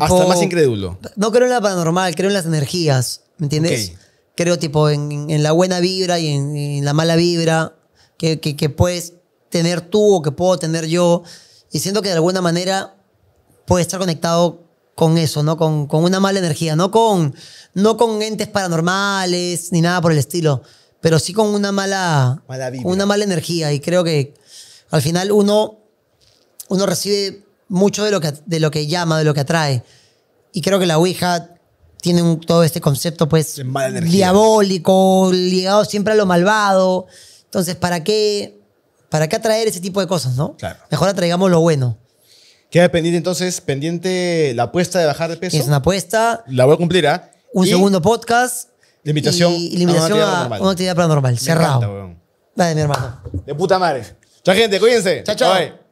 Hasta más incrédulo. No creo en la paranormal, creo en las energías, ¿me entiendes? Creo tipo en, la buena vibra y en, la mala vibra que, que, puedes tener tú o que puedo tener yo. Y siento que de alguna manera puede estar conectado con eso, ¿no? Con, con, una mala energía, no con, no con entes paranormales ni nada por el estilo, pero sí con una mala, una mala energía. Y creo que al final uno, uno recibe mucho de lo, que, de lo que llama, de lo que atrae. Y creo que la Ouija tiene todo este concepto, pues, diabólico, ligado siempre a lo malvado. Entonces, ¿para qué, ¿para qué atraer ese tipo de cosas, no? Mejor atraigamos lo bueno. Queda pendiente entonces, pendiente la apuesta de bajar de peso. Es una apuesta. La voy a cumplir, ¿ah? Un segundo podcast. limitación invitación, a una actividad paranormal. Cerrado. Dale, mi hermano. De puta madre. Chao, gente, cuídense. Chao, chao.